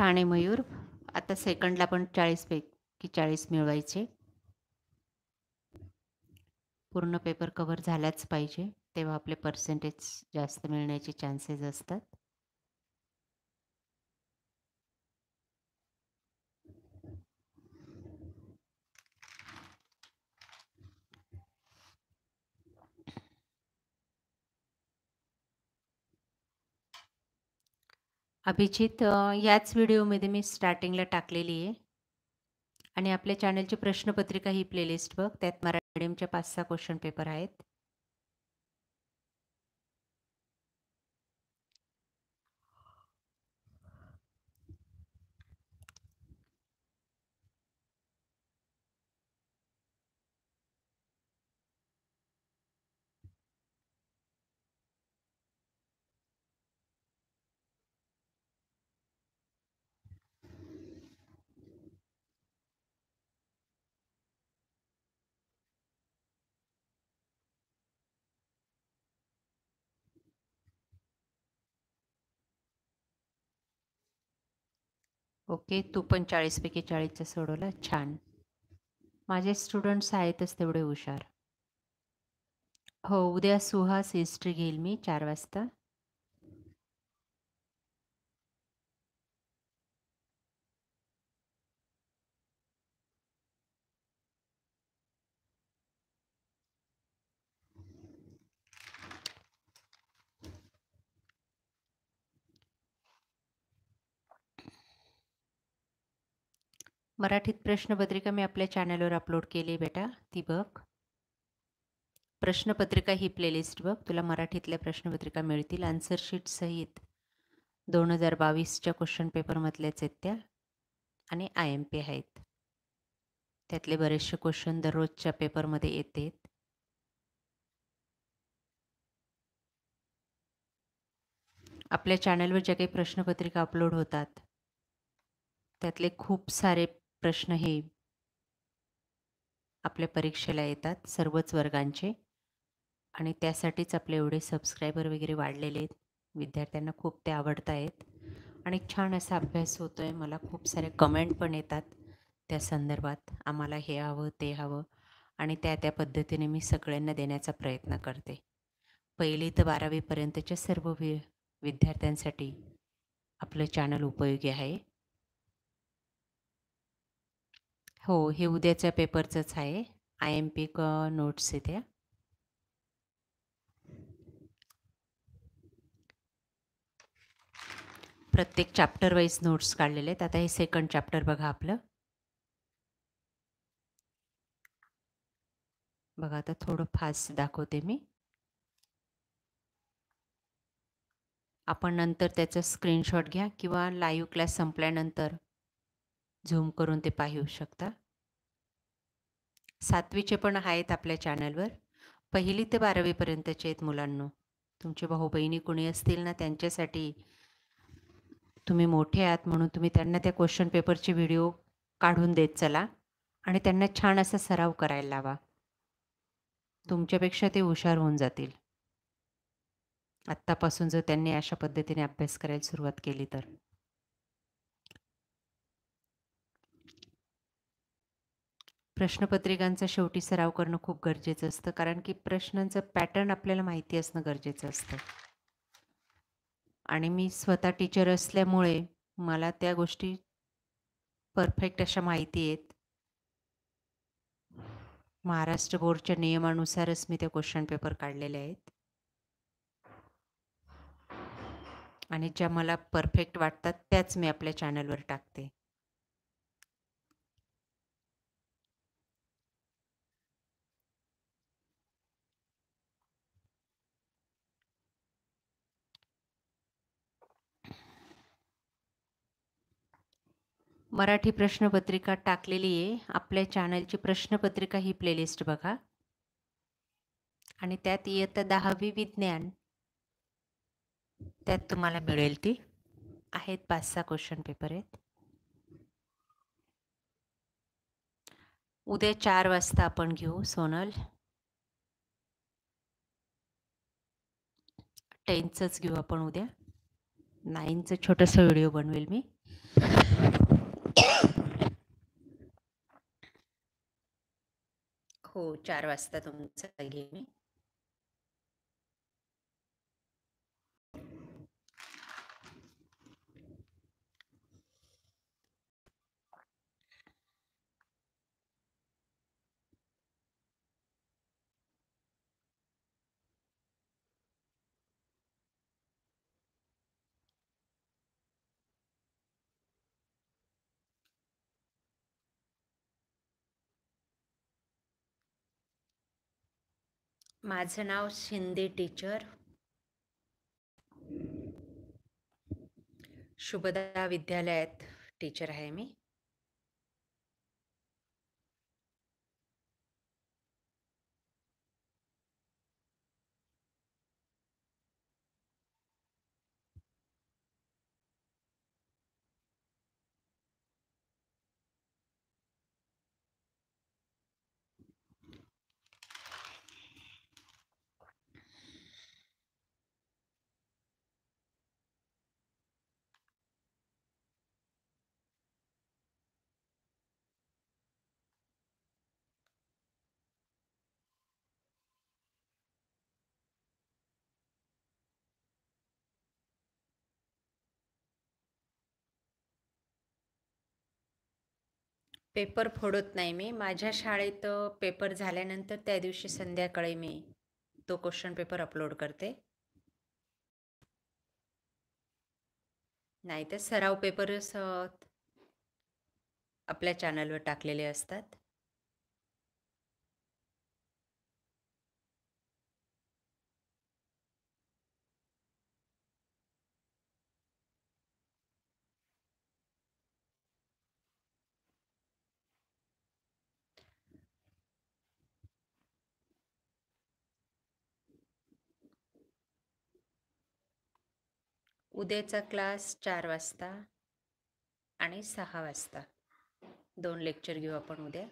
छान मयूर आता सेकंडला पण चाळीस पैकी चाळीस मिळवायचे पूर्ण पेपर कवर झालाच पाहिजे तेव्हा आपले पर्सेंटेज जास्त मिळण्याचे चान्सेस असतात अभिजित याच व्हिडिओमध्ये मी स्टार्टिंगला टाकलेली आहे आणि आपल्या चॅनलची प्रश्नपत्रिका ही प्लेलिस्ट बघ त्यात मराठी पाच सहा क्वेश्चन पेपर आहेत ओके तू पण चाळीसपैकी चाळीसचा सोडवला छान माझे स्टुडंट्स आहेतच तेवढे हुशार हो उद्या सुहास हिस्ट्री घेईल मी चार वाजता मराठीत प्रश्नपत्रिका मी आपल्या चॅनलवर अपलोड केली बेटा ती बघ प्रश्नपत्रिका ही प्लेलिस्ट बघ तुला मराठीतल्या प्रश्नपत्रिका मिळतील आन्सर शीटसहित दोन हजार बावीसच्या क्वेश्चन पेपरमधल्याच आहेत त्या आणि आय एम पी आहेत त्यातले बरेचसे क्वेश्चन दररोजच्या पेपरमध्ये येते आपल्या चॅनलवर ज्या काही प्रश्नपत्रिका अपलोड होतात त्यातले खूप सारे प्रश्न हे आपल्या परीक्षेला येतात सर्वच वर्गांचे आणि त्यासाठीच आपले एवढे सबस्क्रायबर वगैरे वाढलेले आहेत विद्यार्थ्यांना खूप ते आवडत आहेत आणि छान असा अभ्यास होतो आहे मला खूप सारे कमेंट पण येतात त्या संदर्भात आम्हाला हे हवं ते हवं आणि त्या त्या पद्धतीने मी सगळ्यांना देण्याचा प्रयत्न करते पहिली तर बारावीपर्यंतच्या सर्व वि विद्यार्थ्यांसाठी आपलं चॅनल उपयोगी आहे हो हे उद्याच्या पेपरचंच आहे आय एम पी क नोट्स येत्या प्रत्येक चॅप्टर वाईज नोट्स काढलेले आहेत आता हे सेकंड चॅप्टर बघा आपलं बघा आता थोडं फास्ट दाखवते मी आपण नंतर त्याचा स्क्रीनशॉट घ्या किंवा लाईव्ह क्लास संपल्यानंतर झूम करून ते पाहू शकता सातवीचे पण आहेत आपल्या चॅनलवर पहिली ते बारावीपर्यंतचे आहेत मुलांनो तुमचे भाऊ बहिणी कोणी असतील ना त्यांच्यासाठी तुम्ही मोठे आहात म्हणून तुम्ही त्यांना त्या क्वेश्चन पेपरचे व्हिडिओ काढून देत चला आणि त्यांना छान असा सराव करायला लावा तुमच्यापेक्षा ते हुशार होऊन जातील आत्तापासून जर त्यांनी अशा पद्धतीने अभ्यास करायला सुरुवात केली तर प्रश्नपत्रिकांचा शेवटी सराव करणं खूप गरजेचं असतं कारण की प्रश्नांचं पॅटर्न आपल्याला माहिती असणं गरजेचं असतं आणि मी स्वतः टीचर असल्यामुळे मला त्या गोष्टी परफेक्ट अशा माहिती आहेत महाराष्ट्र बोर्डच्या नियमानुसारच मी त्या क्वेश्चन पेपर काढलेले आहेत आणि ज्या मला परफेक्ट वाटतात त्याच मी आपल्या चॅनलवर टाकते मराठी प्रश्नपत्रिका टाकलेली आहे आपल्या चॅनलची प्रश्नपत्रिका ही प्लेलिस्ट बघा आणि त्यात इयत्ता दहावी विज्ञान त्यात तुम्हाला मिळेल ती आहेत पाच सहा क्वेश्चन पेपर आहेत उद्या चार वाजता आपण घेऊ सोनल टेनचंच घेऊ आपण उद्या नाईनचं छोटंसं व्हिडिओ बनवेल मी हो चार वाजता तुमचा घेईन मी माझं नाव शिंदे टीचर शुभदा विद्यालयात टीचर आहे मी पेपर फोडत नाही मी माझ्या शाळेत पेपर झाल्यानंतर त्या दिवशी संध्याकाळी मी तो क्वेश्चन पेपर अपलोड करते नाहीतर सराव पेपरच आपल्या चॅनलवर टाकलेले असतात उद्याचा क्लास चार वाजता आणि सहा वाजता दोन लेक्चर घेऊ आपण उद्या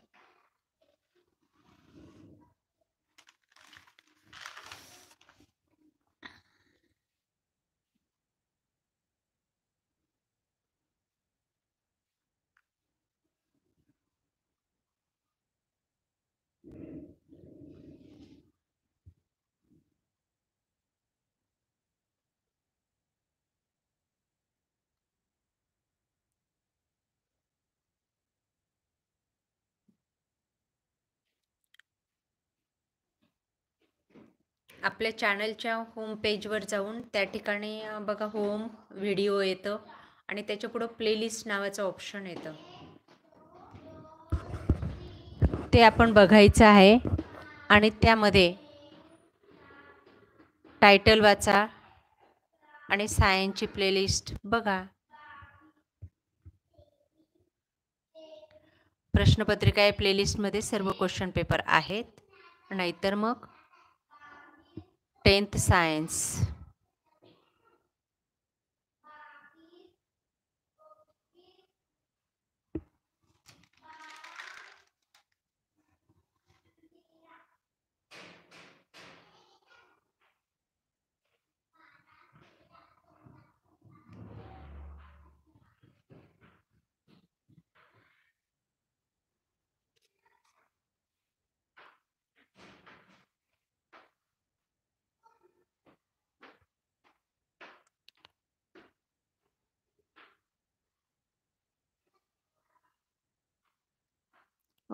आपल्या चॅनलच्या होम पेजवर जाऊन त्या ठिकाणी बघा होम व्हिडिओ येतं आणि त्याच्या पुढं प्लेलिस्ट नावाचं ऑप्शन येतं ते आपण बघायचं आहे आणि त्यामध्ये टायटल वाचा आणि सायन्सची प्लेलिस्ट बघा प्रश्नपत्रिका या प्लेलिस्टमध्ये सर्व क्वेश्चन पेपर आहेत नाहीतर मग 10th Science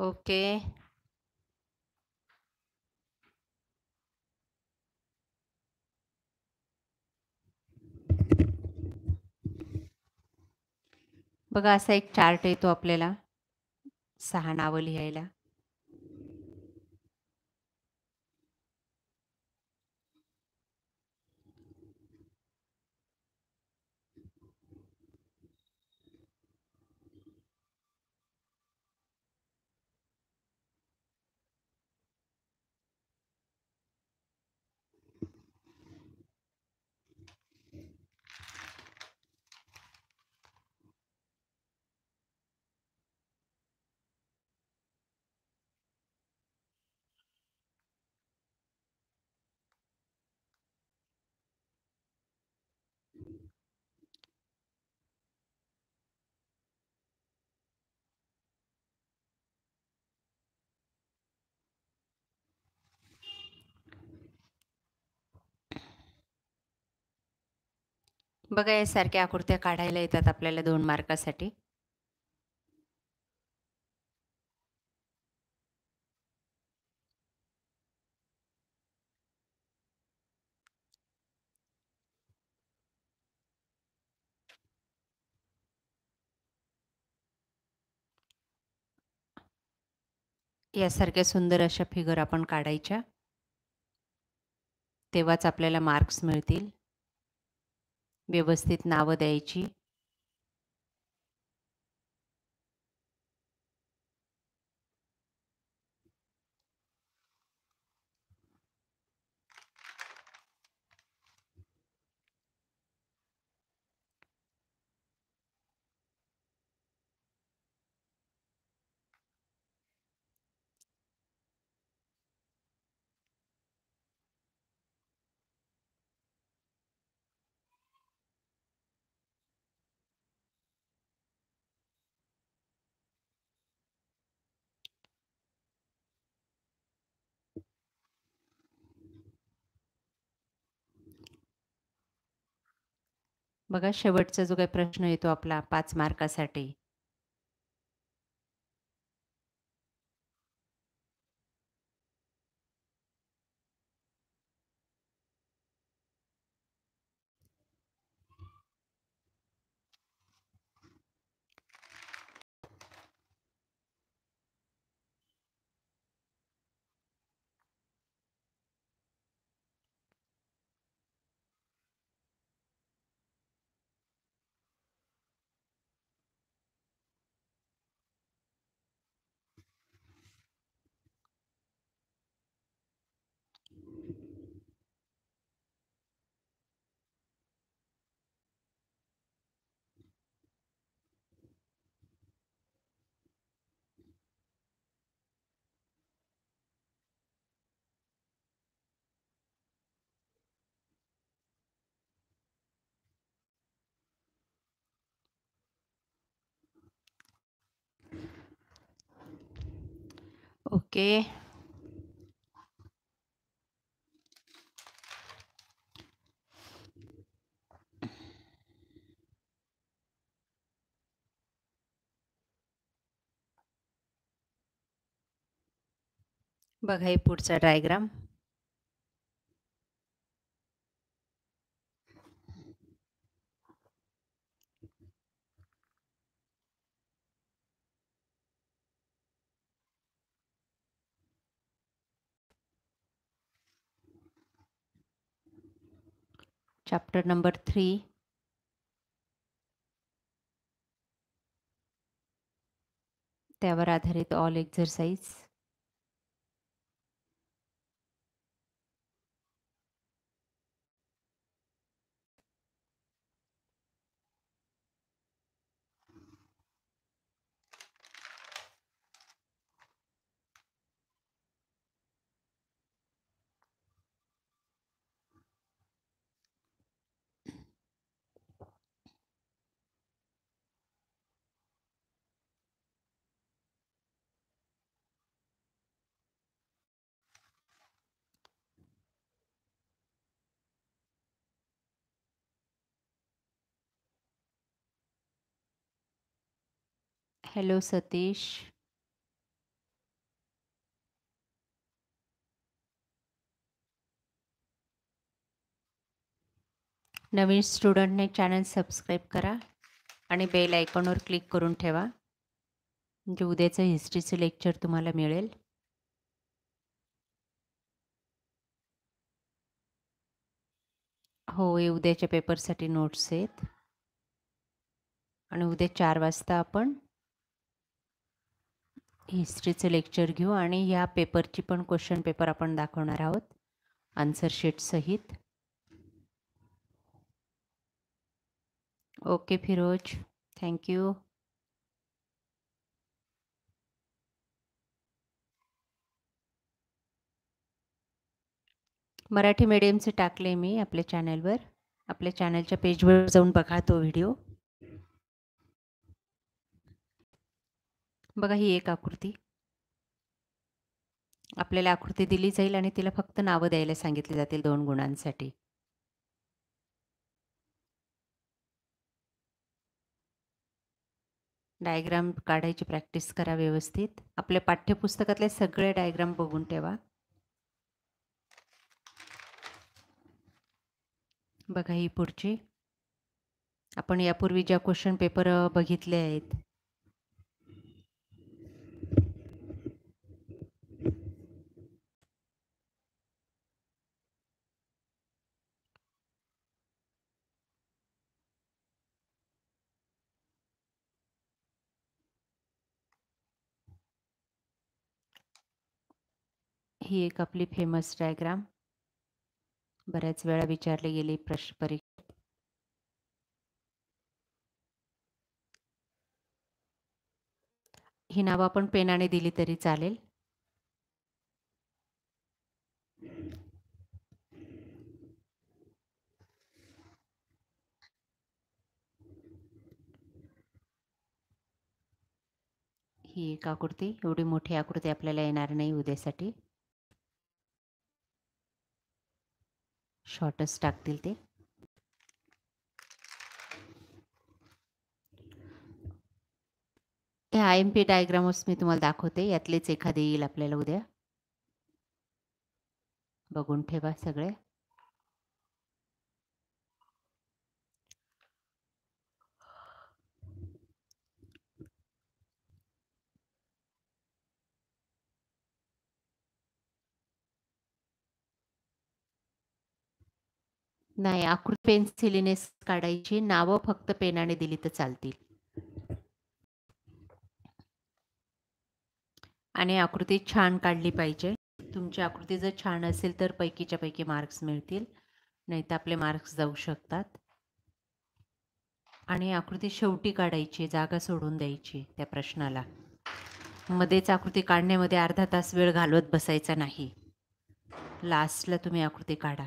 ओके बघा असा एक चार्ट येतो आपल्याला सहा नावं लिहायला बघा यासारख्या आकृत्या काढायला येतात आपल्याला दोन मार्कासाठी यासारख्या सुंदर अशा फिगर आपण काढायच्या तेव्हाच आपल्याला मार्क्स मिळतील व्यवस्थित नावं द्यायची बघा शेवटचा जो काही प्रश्न येतो आपला पाच मार्कासाठी ओके बघा हे पुढचा डायग्राम chapter number 3 त्यावर आधारित ऑल एक्झरसाईज हॅलो सतीश नवीन स्टुडंटने चॅनल सबस्क्राईब करा आणि बेल आयकॉनवर क्लिक करून ठेवा म्हणजे उद्याचं हिस्ट्रीचं लेक्चर तुम्हाला मिळेल हो हे उद्याच्या पेपरसाठी नोट्स आहेत आणि उद्या चार वाजता आपण हिस्ट्रीचं लेक्चर घेऊ आणि या पेपरची पण क्वेश्चन पेपर आपण दाखवणार आहोत आन्सर सहित ओके फिरोज थँक्यू मराठी मीडियमचे टाकले मी आपल्या चॅनलवर आपल्या चॅनलच्या पेजवर जाऊन बघा तो व्हिडिओ बघा ही एक आकृती आपल्याला आकृती दिली जाईल आणि तिला फक्त नावं द्यायला सांगितली जातील दोन गुणांसाठी डायग्राम काढायची प्रॅक्टिस करा व्यवस्थित आपल्या पाठ्यपुस्तकातले सगळे डायग्राम बघून ठेवा बघा ही पुढची आपण यापूर्वी ज्या क्वेश्चन पेपर बघितले आहेत ही एक आपली फेमस डायग्राम बऱ्याच वेळा विचारले गेले प्रश्न परीक्षा ही नावं आपण पेनाने दिली तरी चालेल ही एक आकृती एवढी मोठी आकृती आपल्याला येणार नाही उद्यासाठी शॉर्टच टाकतील ते हे आय एम पी डायग्रामच मी तुम्हाला दाखवते यातलेच एखादे येईल आपल्याला उद्या बघून ठेवा सगळे नाही आकृती पेन्सिलीने काढायची नावं फक्त पेनाने दिली तर चालतील आणि आकृती छान काढली पाहिजे तुमची आकृती जर छान असेल तर पैकीच्या पैकी मार्क्स मिळतील नाही तर आपले मार्क्स जाऊ शकतात आणि आकृती शेवटी काढायची जागा सोडून द्यायची त्या प्रश्नाला मध्येच आकृती काढण्यामध्ये अर्धा तास वेळ घालवत बसायचा नाही लास्टला तुम्ही आकृती काढा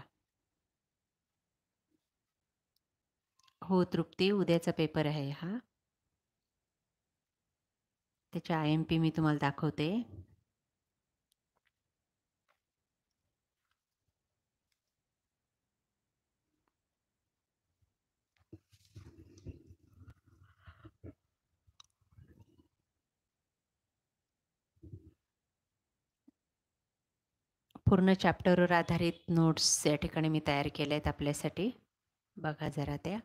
हो तृप्ती उद्याचा पेपर आहे हा त्याच्या आय एम पी मी तुम्हाला दाखवते पूर्ण चॅप्टरवर आधारित नोट्स या ठिकाणी मी तयार केले आहेत आपल्यासाठी बघा जरा त्या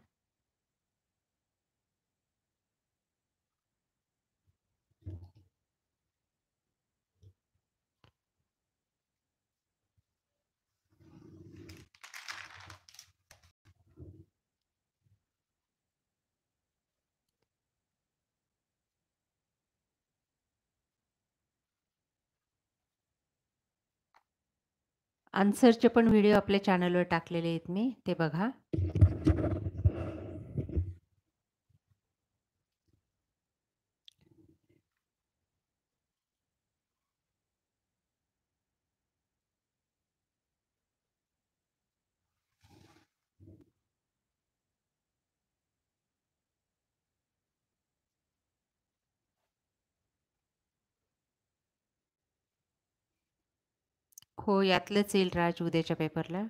आन्सरचे पण व्हिडिओ आपल्या चॅनलवर टाकलेले आहेत मी ते बघा हो यातलंच येईल राज उद्याच्या पेपरला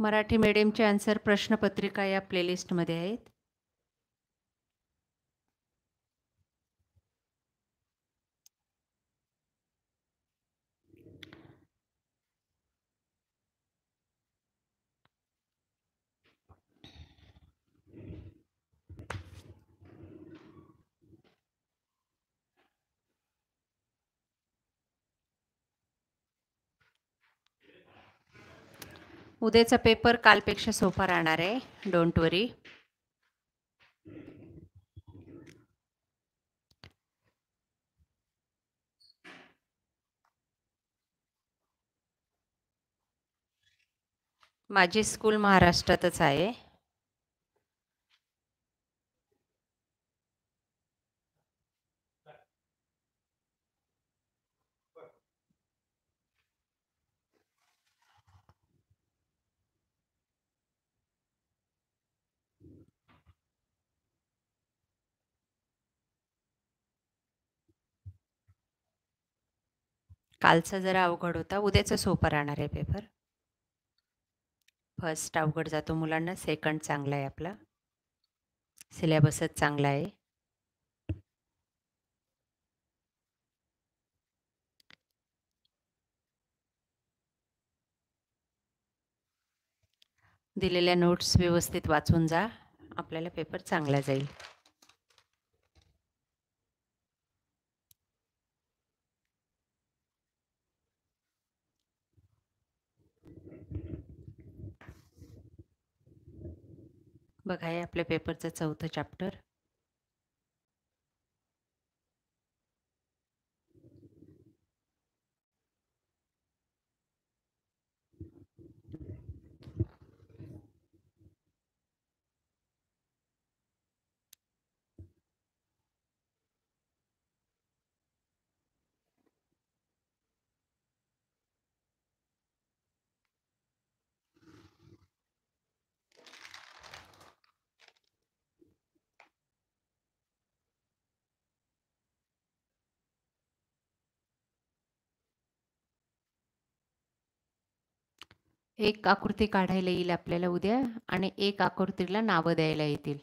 मराठी मीडियमचे आन्सर प्रश्नपत्रिका या प्लेलिस्टमध्ये आहेत उद्याचा पेपर कालपेक्षा सोपा राहणार आहे डोंट वरी माझी स्कूल महाराष्ट्रातच आहे कालचा जरा अवघड होता उद्याचं सोपं राहणार आहे पेपर फर्स्ट अवघड जातो मुलांना सेकंड चांगला आहे आपला सिलेबसच चांगला आहे दिलेल्या नोट्स व्यवस्थित वाचून जा आपल्याला पेपर चांगला जाईल बघा आहे आपल्या पेपरचं चौथं चॅप्टर एक आकृती काढायला येईल आपल्याला उद्या आणि एक आकृतीला नावं द्यायला येतील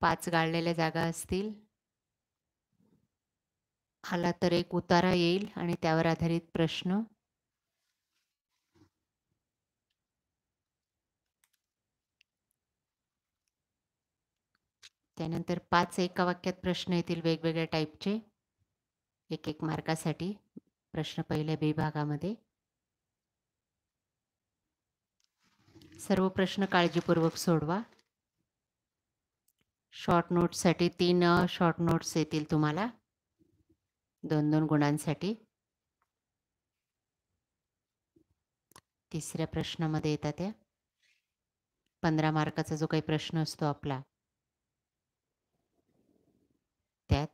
पाच गाळलेल्या जागा असतील आला तर एक उतारा येईल आणि त्यावर आधारित प्रश्न त्यानंतर पाच एका वाक्यात प्रश्न येतील वेगवेगळ्या टाईपचे एक एक मार्कासाठी प्रश्न पहिल्या भागामध्ये सर्व प्रश्न काळजीपूर्वक सोडवा शॉर्ट नोट्ससाठी तीन शॉर्ट नोट्स येतील तुम्हाला दोन दोन गुणांसाठी तिसऱ्या प्रश्नामध्ये येतात त्या पंधरा मार्काचा जो काही प्रश्न असतो आपला that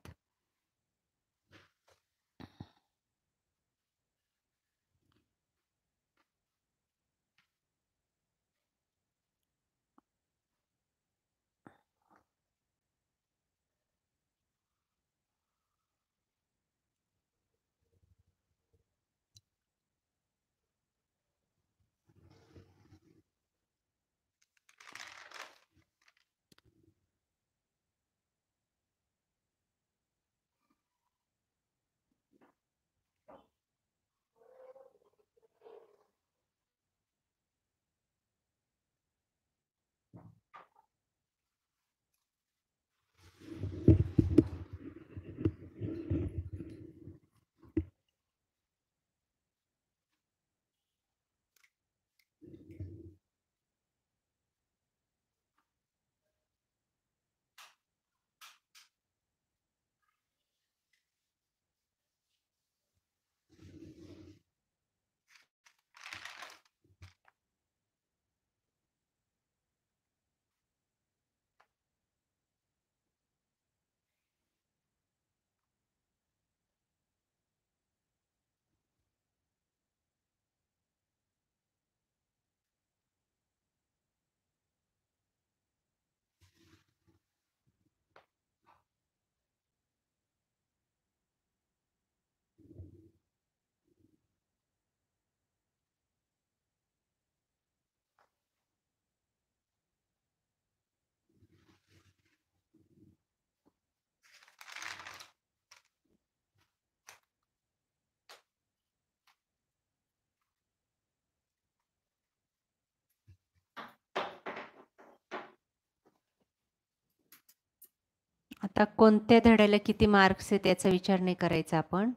आता कोणत्या धड्याला किती मार्क्स आहेत याचा विचार नाही करायचा आपण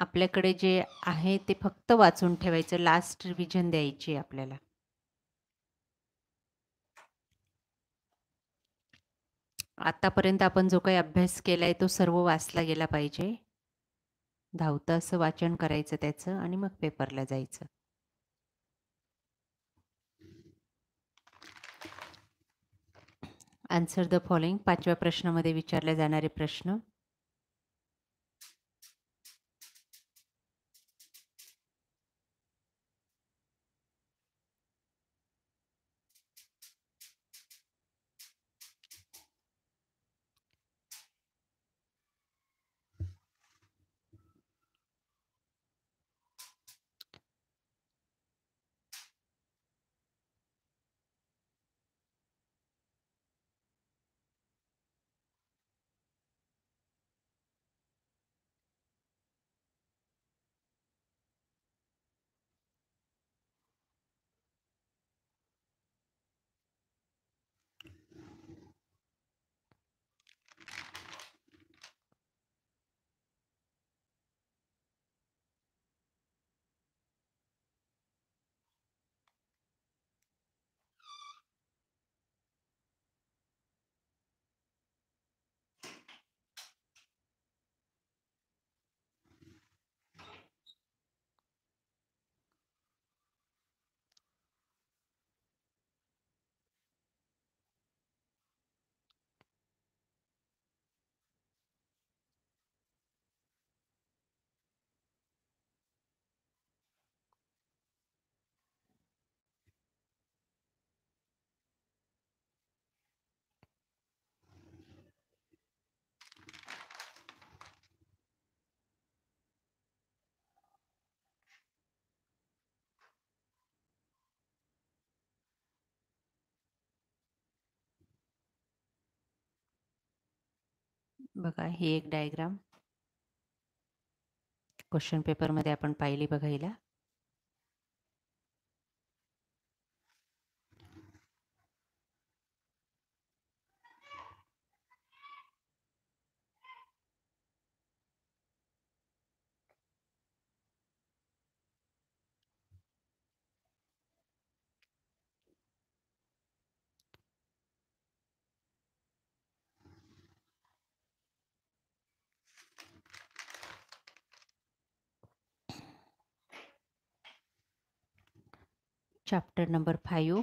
आपल्याकडे जे आहे ते फक्त वाचून ठेवायचं लास्ट रिव्हिजन द्यायची आपल्याला आतापर्यंत आपण जो काही अभ्यास केला आहे तो सर्व वाचला गेला पाहिजे धावतं असं वाचन करायचं त्याचं आणि मग पेपरला जायचं आन्सर द फॉलोईंग पाचव्या प्रश्नामध्ये विचारले जाणारे प्रश्न बघा ही एक डायग्राम क्वेश्चन पेपरमध्ये आपण पाहिली बघा हिला चाप्टर नंबर फाईव्ह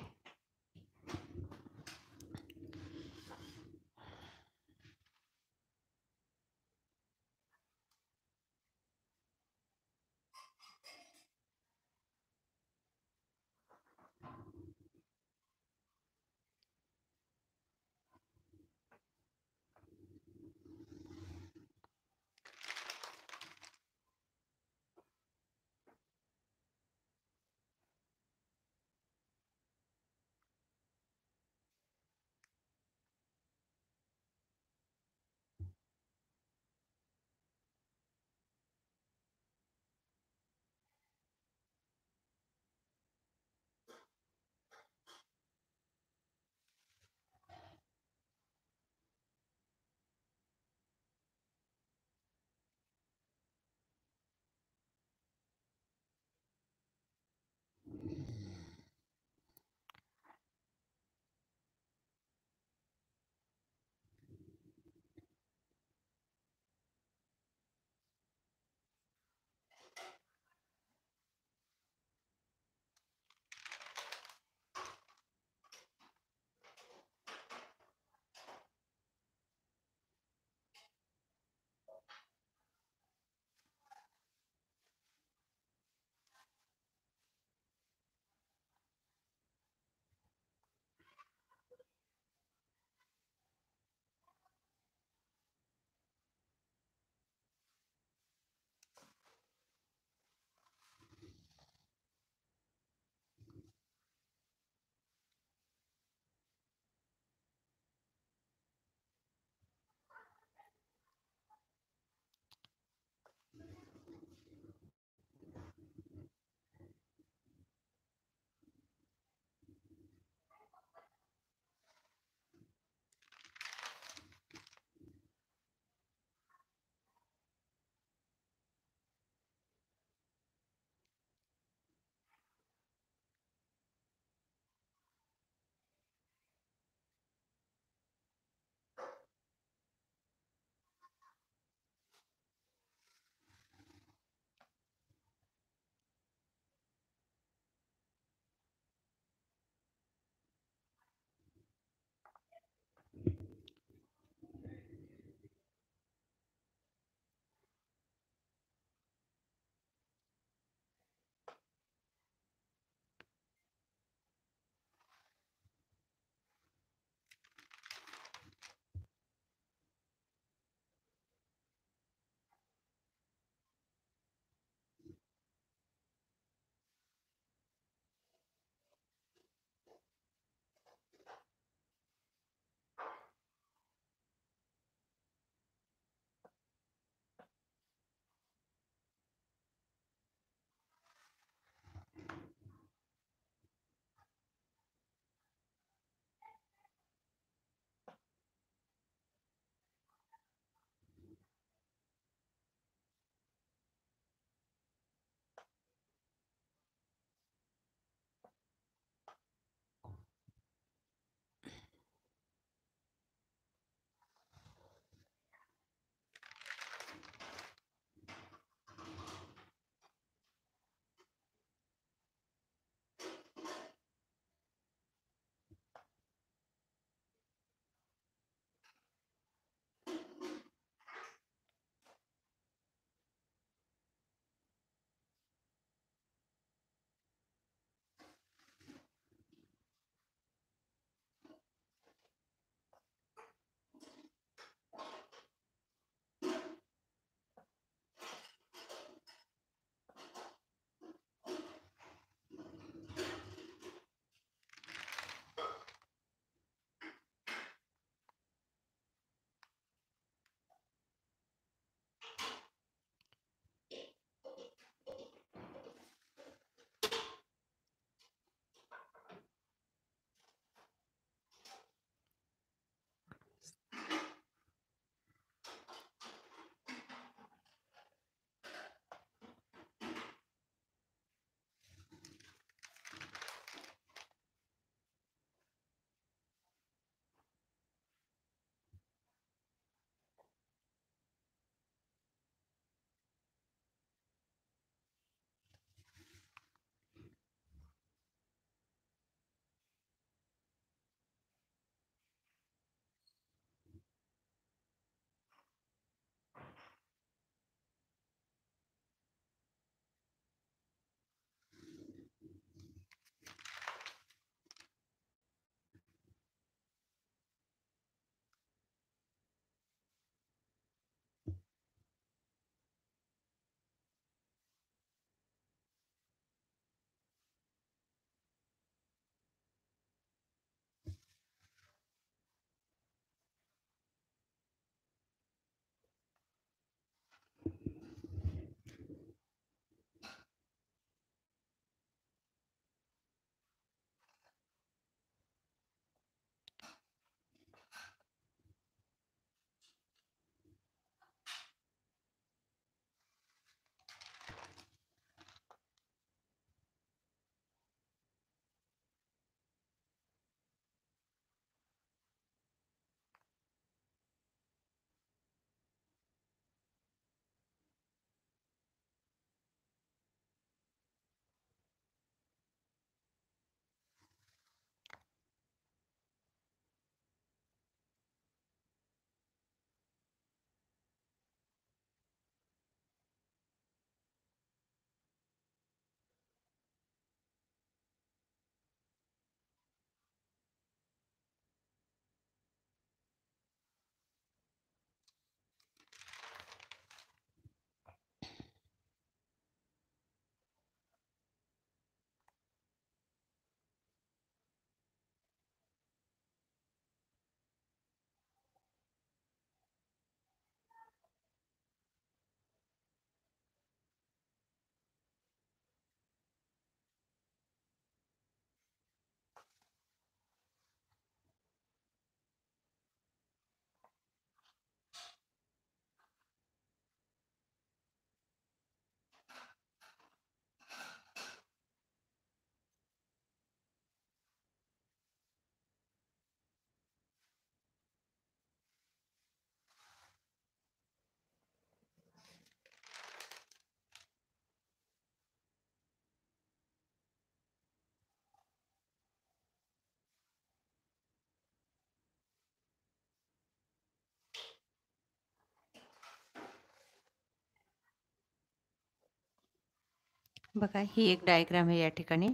बघा ही एक डायग्राम आहे या ठिकाणी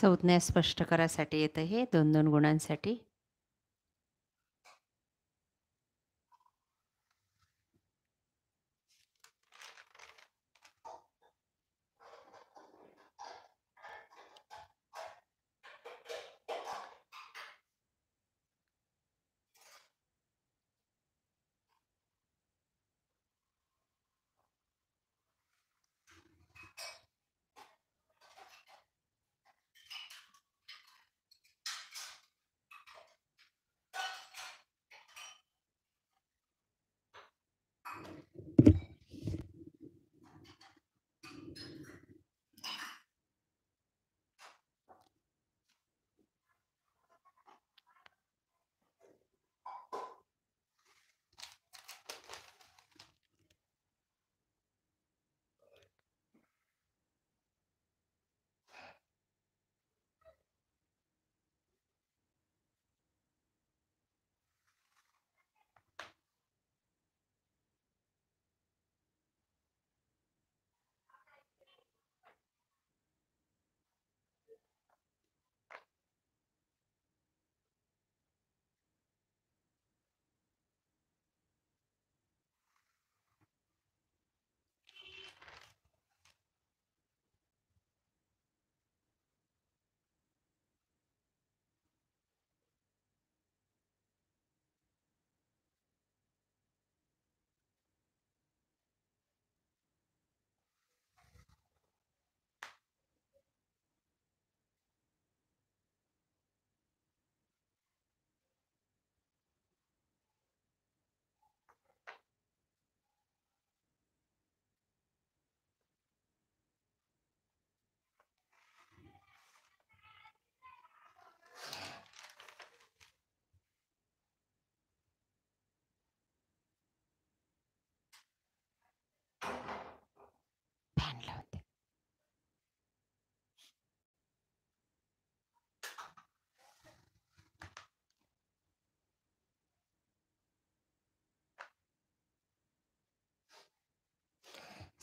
संज्ञा स्पष्ट करायसाठी येतं हे दोन दोन गुणांसाठी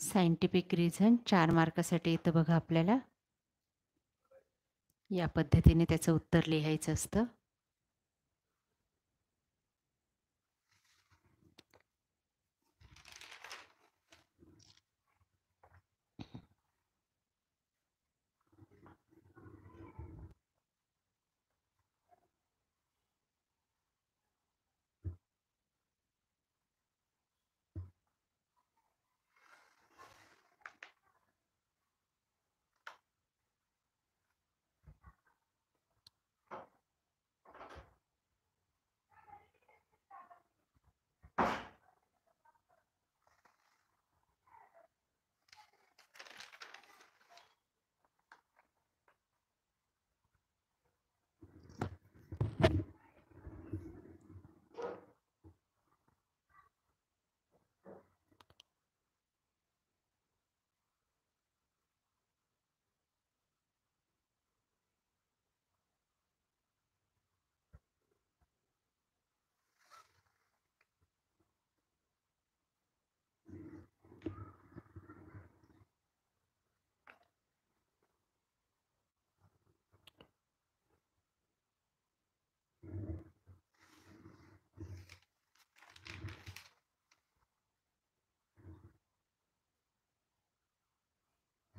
सायंटिफिक रिझन चार मार्कासाठी येतं बघा आपल्याला या पद्धतीने त्याचं उत्तर लिहायचं असतं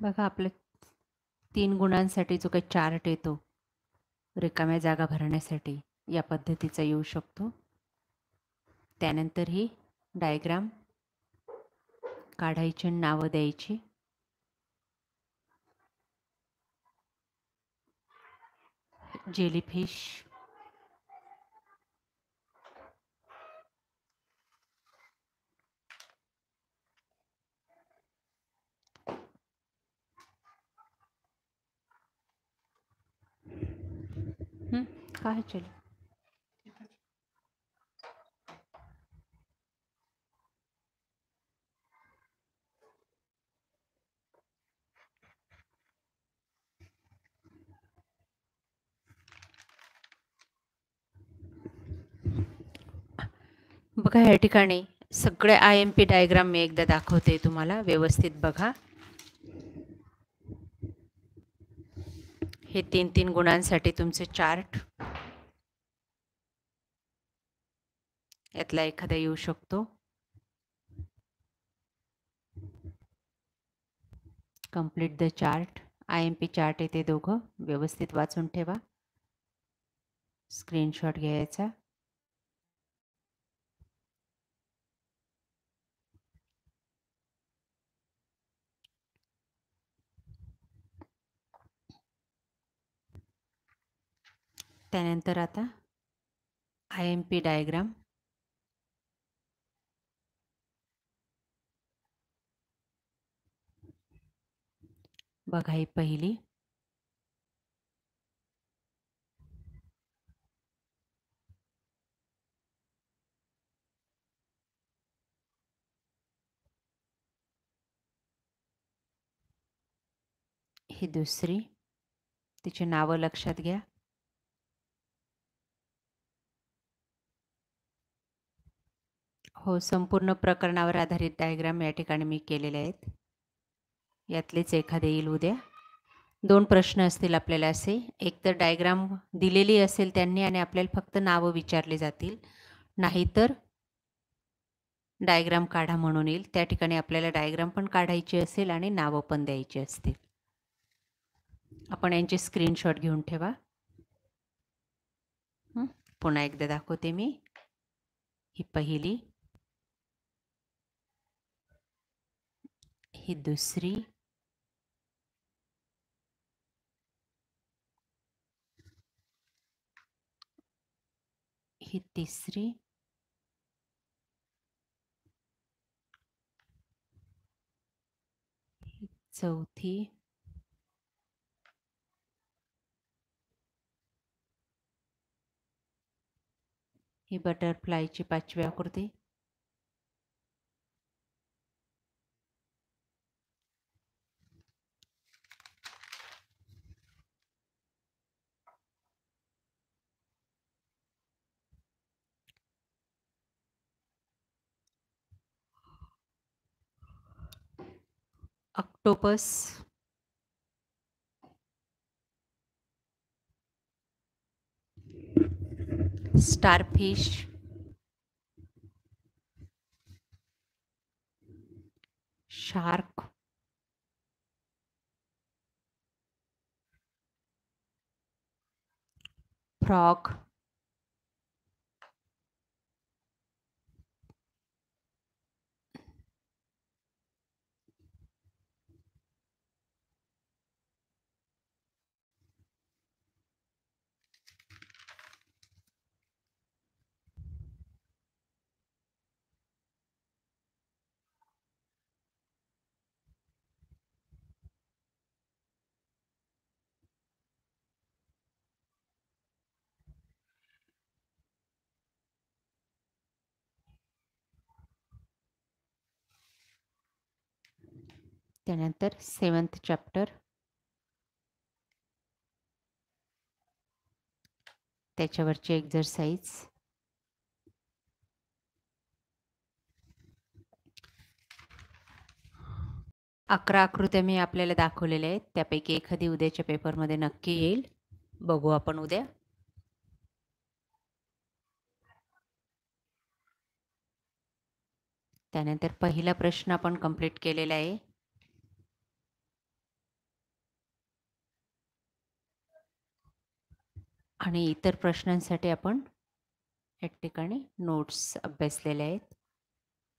बघा आपल्या तीन गुणांसाठी जो काही चार्ट येतो रिकाम्या जागा भरण्यासाठी या पद्धतीचा येऊ शकतो त्यानंतर ही डायग्राम काढायची आणि नावं द्यायची जेलीफिश कहाँ बघा या ठिकाणी सगळे आय एम पी डायग्राम मी एकदा दाखवते तुम्हाला व्यवस्थित बघा हे तीन तीन गुणांसाठी तुमचे चार्ट यातला एखादा येऊ शकतो complete the chart I M P chart येते दोघं व्यवस्थित वाचून ठेवा स्क्रीनशॉट घ्यायचा त्यानंतर आता आय एम पी डायग्राम बघा ही पहिली ही दुसरी तिची नावं लक्षात घ्या हो संपूर्ण प्रकरणावर आधारित डायग्राम या ठिकाणी मी केलेले आहेत यातलेच एखादे येईल उद्या दोन प्रश्न असतील आपल्याला असे एक तर डायग्राम दिलेली असेल त्यांनी आणि आपल्याला फक्त नावं विचारले जातील नाहीतर डायग्राम काढा म्हणून येईल त्या ठिकाणी आपल्याला डायग्राम पण काढायची असेल आणि नावं पण द्यायची असतील आपण यांचे स्क्रीनशॉट घेऊन ठेवा पुन्हा एकदा दाखवते मी ही पहिली ही दुसरी ही तिसरी चौथी ही बटरफ्लायची पाचवी आकृती ऑक्टोपस स्टारफिश शार्क फ्रॉग त्यानंतर सेवन्थ चॅप्टर त्याच्यावरची एक्झरसाइज अकरा आकृत्या मी आपल्याला दाखवलेल्या आहेत त्यापैकी एखादी उद्याच्या पेपरमध्ये नक्की येईल बघू आपण उद्या त्यानंतर पहिला प्रश्न आपण कंप्लीट केलेला आहे आणि इतर प्रश्नांसाठी आपण या ठिकाणी नोट्स अभ्यासलेले आहेत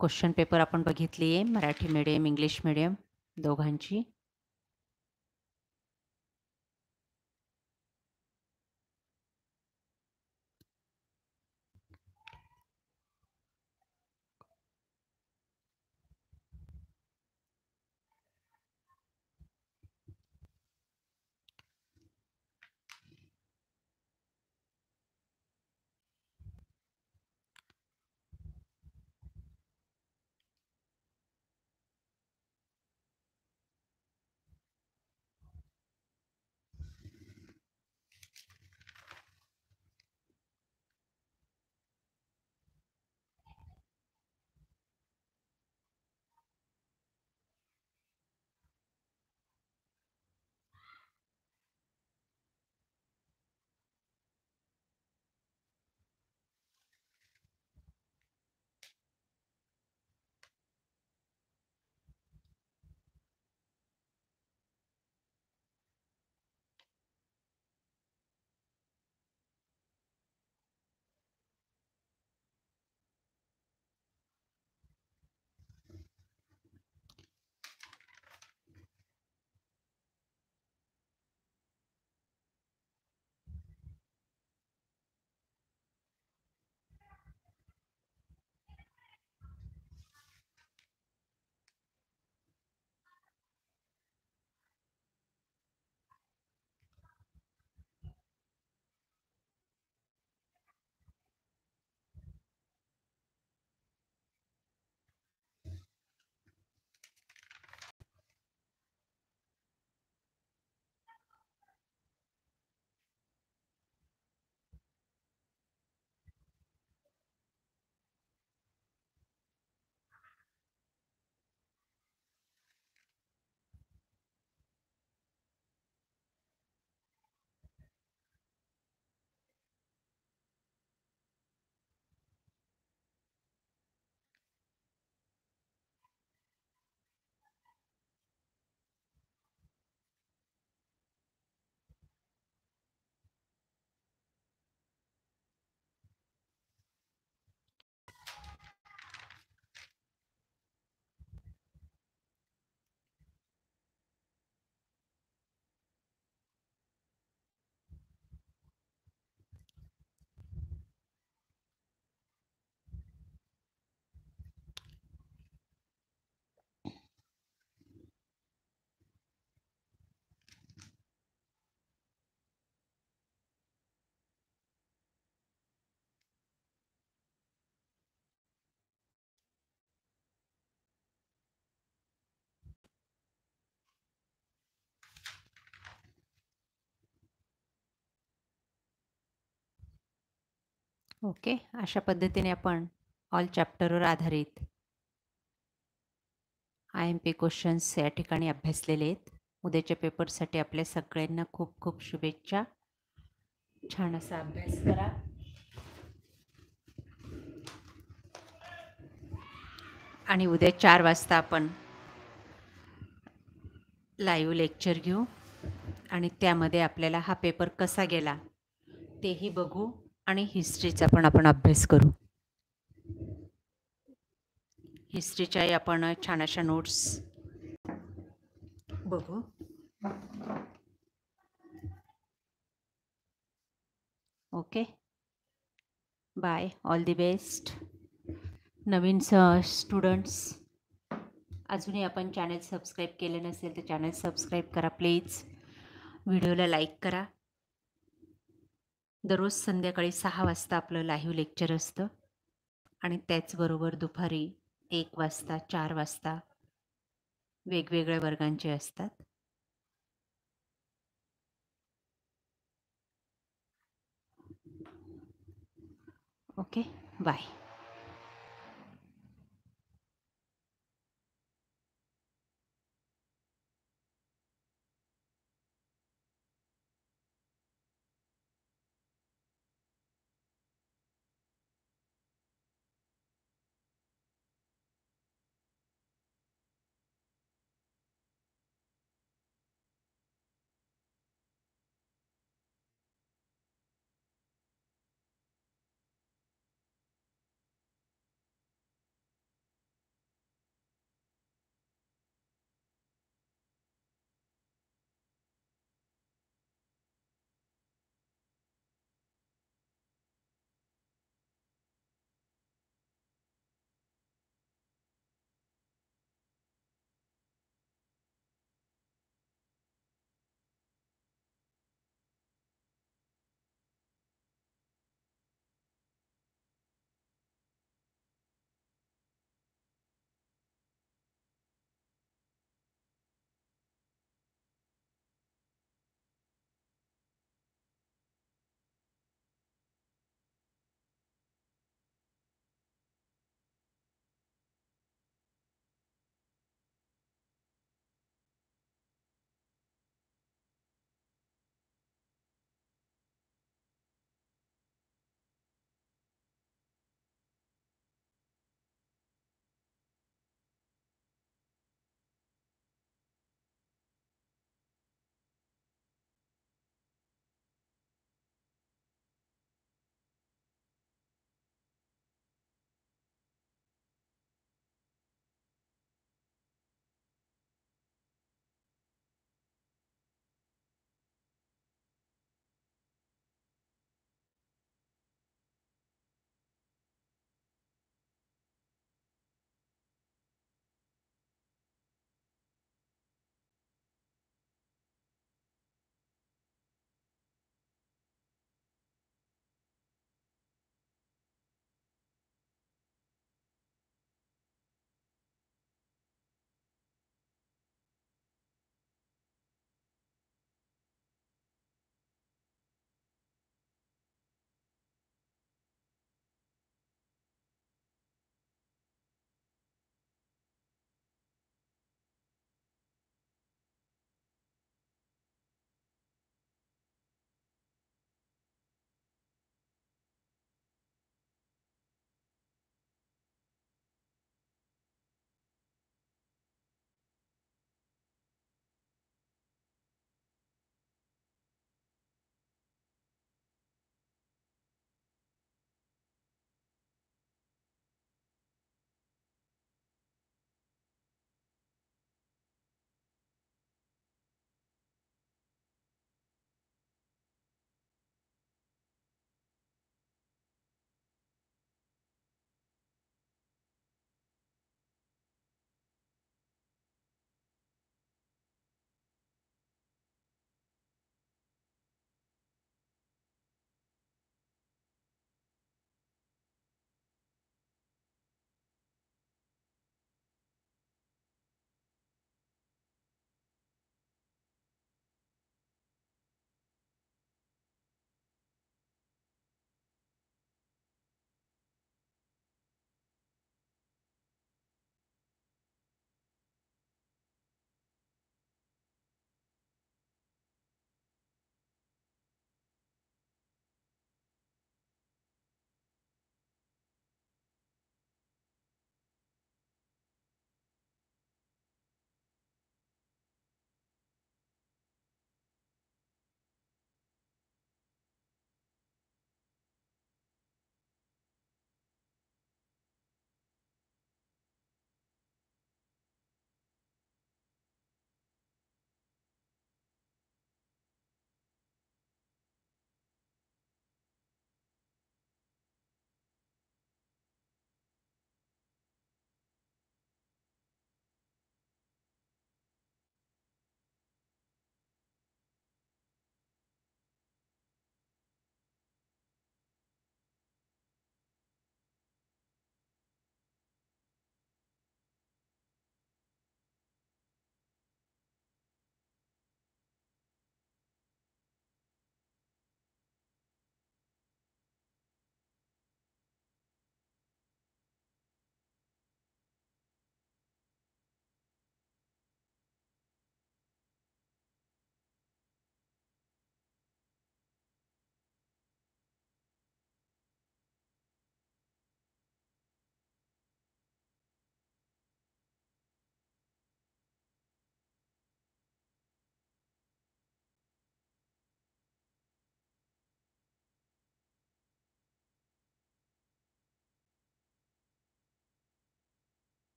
क्वेश्चन पेपर आपण बघितली आहे मराठी मीडियम इंग्लिश मिडियम दोघांची ओके अशा पद्धतीने आपण ऑल चॅप्टरवर आधारित आय एम पी क्वेश्चन्स या ठिकाणी अभ्यासलेले आहेत उद्याच्या पेपरसाठी आपल्या सगळ्यांना खूप खूप शुभेच्छा छान असा अभ्यास करा आणि उद्या चार वाजता आपण लाईव्ह लेक्चर घेऊ आणि त्यामध्ये आपल्याला हा पेपर कसा गेला तेही बघू आणि हिस्ट्रीचा पण आपण अभ्यास करू हिस्ट्रीच्याही आपण छान अशा नोट्स बघू okay bye all the best नवीन स स्टुडंट्स अजूनही आपण चॅनल सबस्क्राईब केले नसेल तर चॅनल सबस्क्राईब करा प्लीज व्हिडिओला लाईक करा दररोज संध्याकाळी सहा वाजता आपलं लाईव्ह लेक्चर असतं आणि त्याचबरोबर दुपारी एक वाजता चार वाजता वेगवेगळ्या वर्गांचे असतात ओके बाय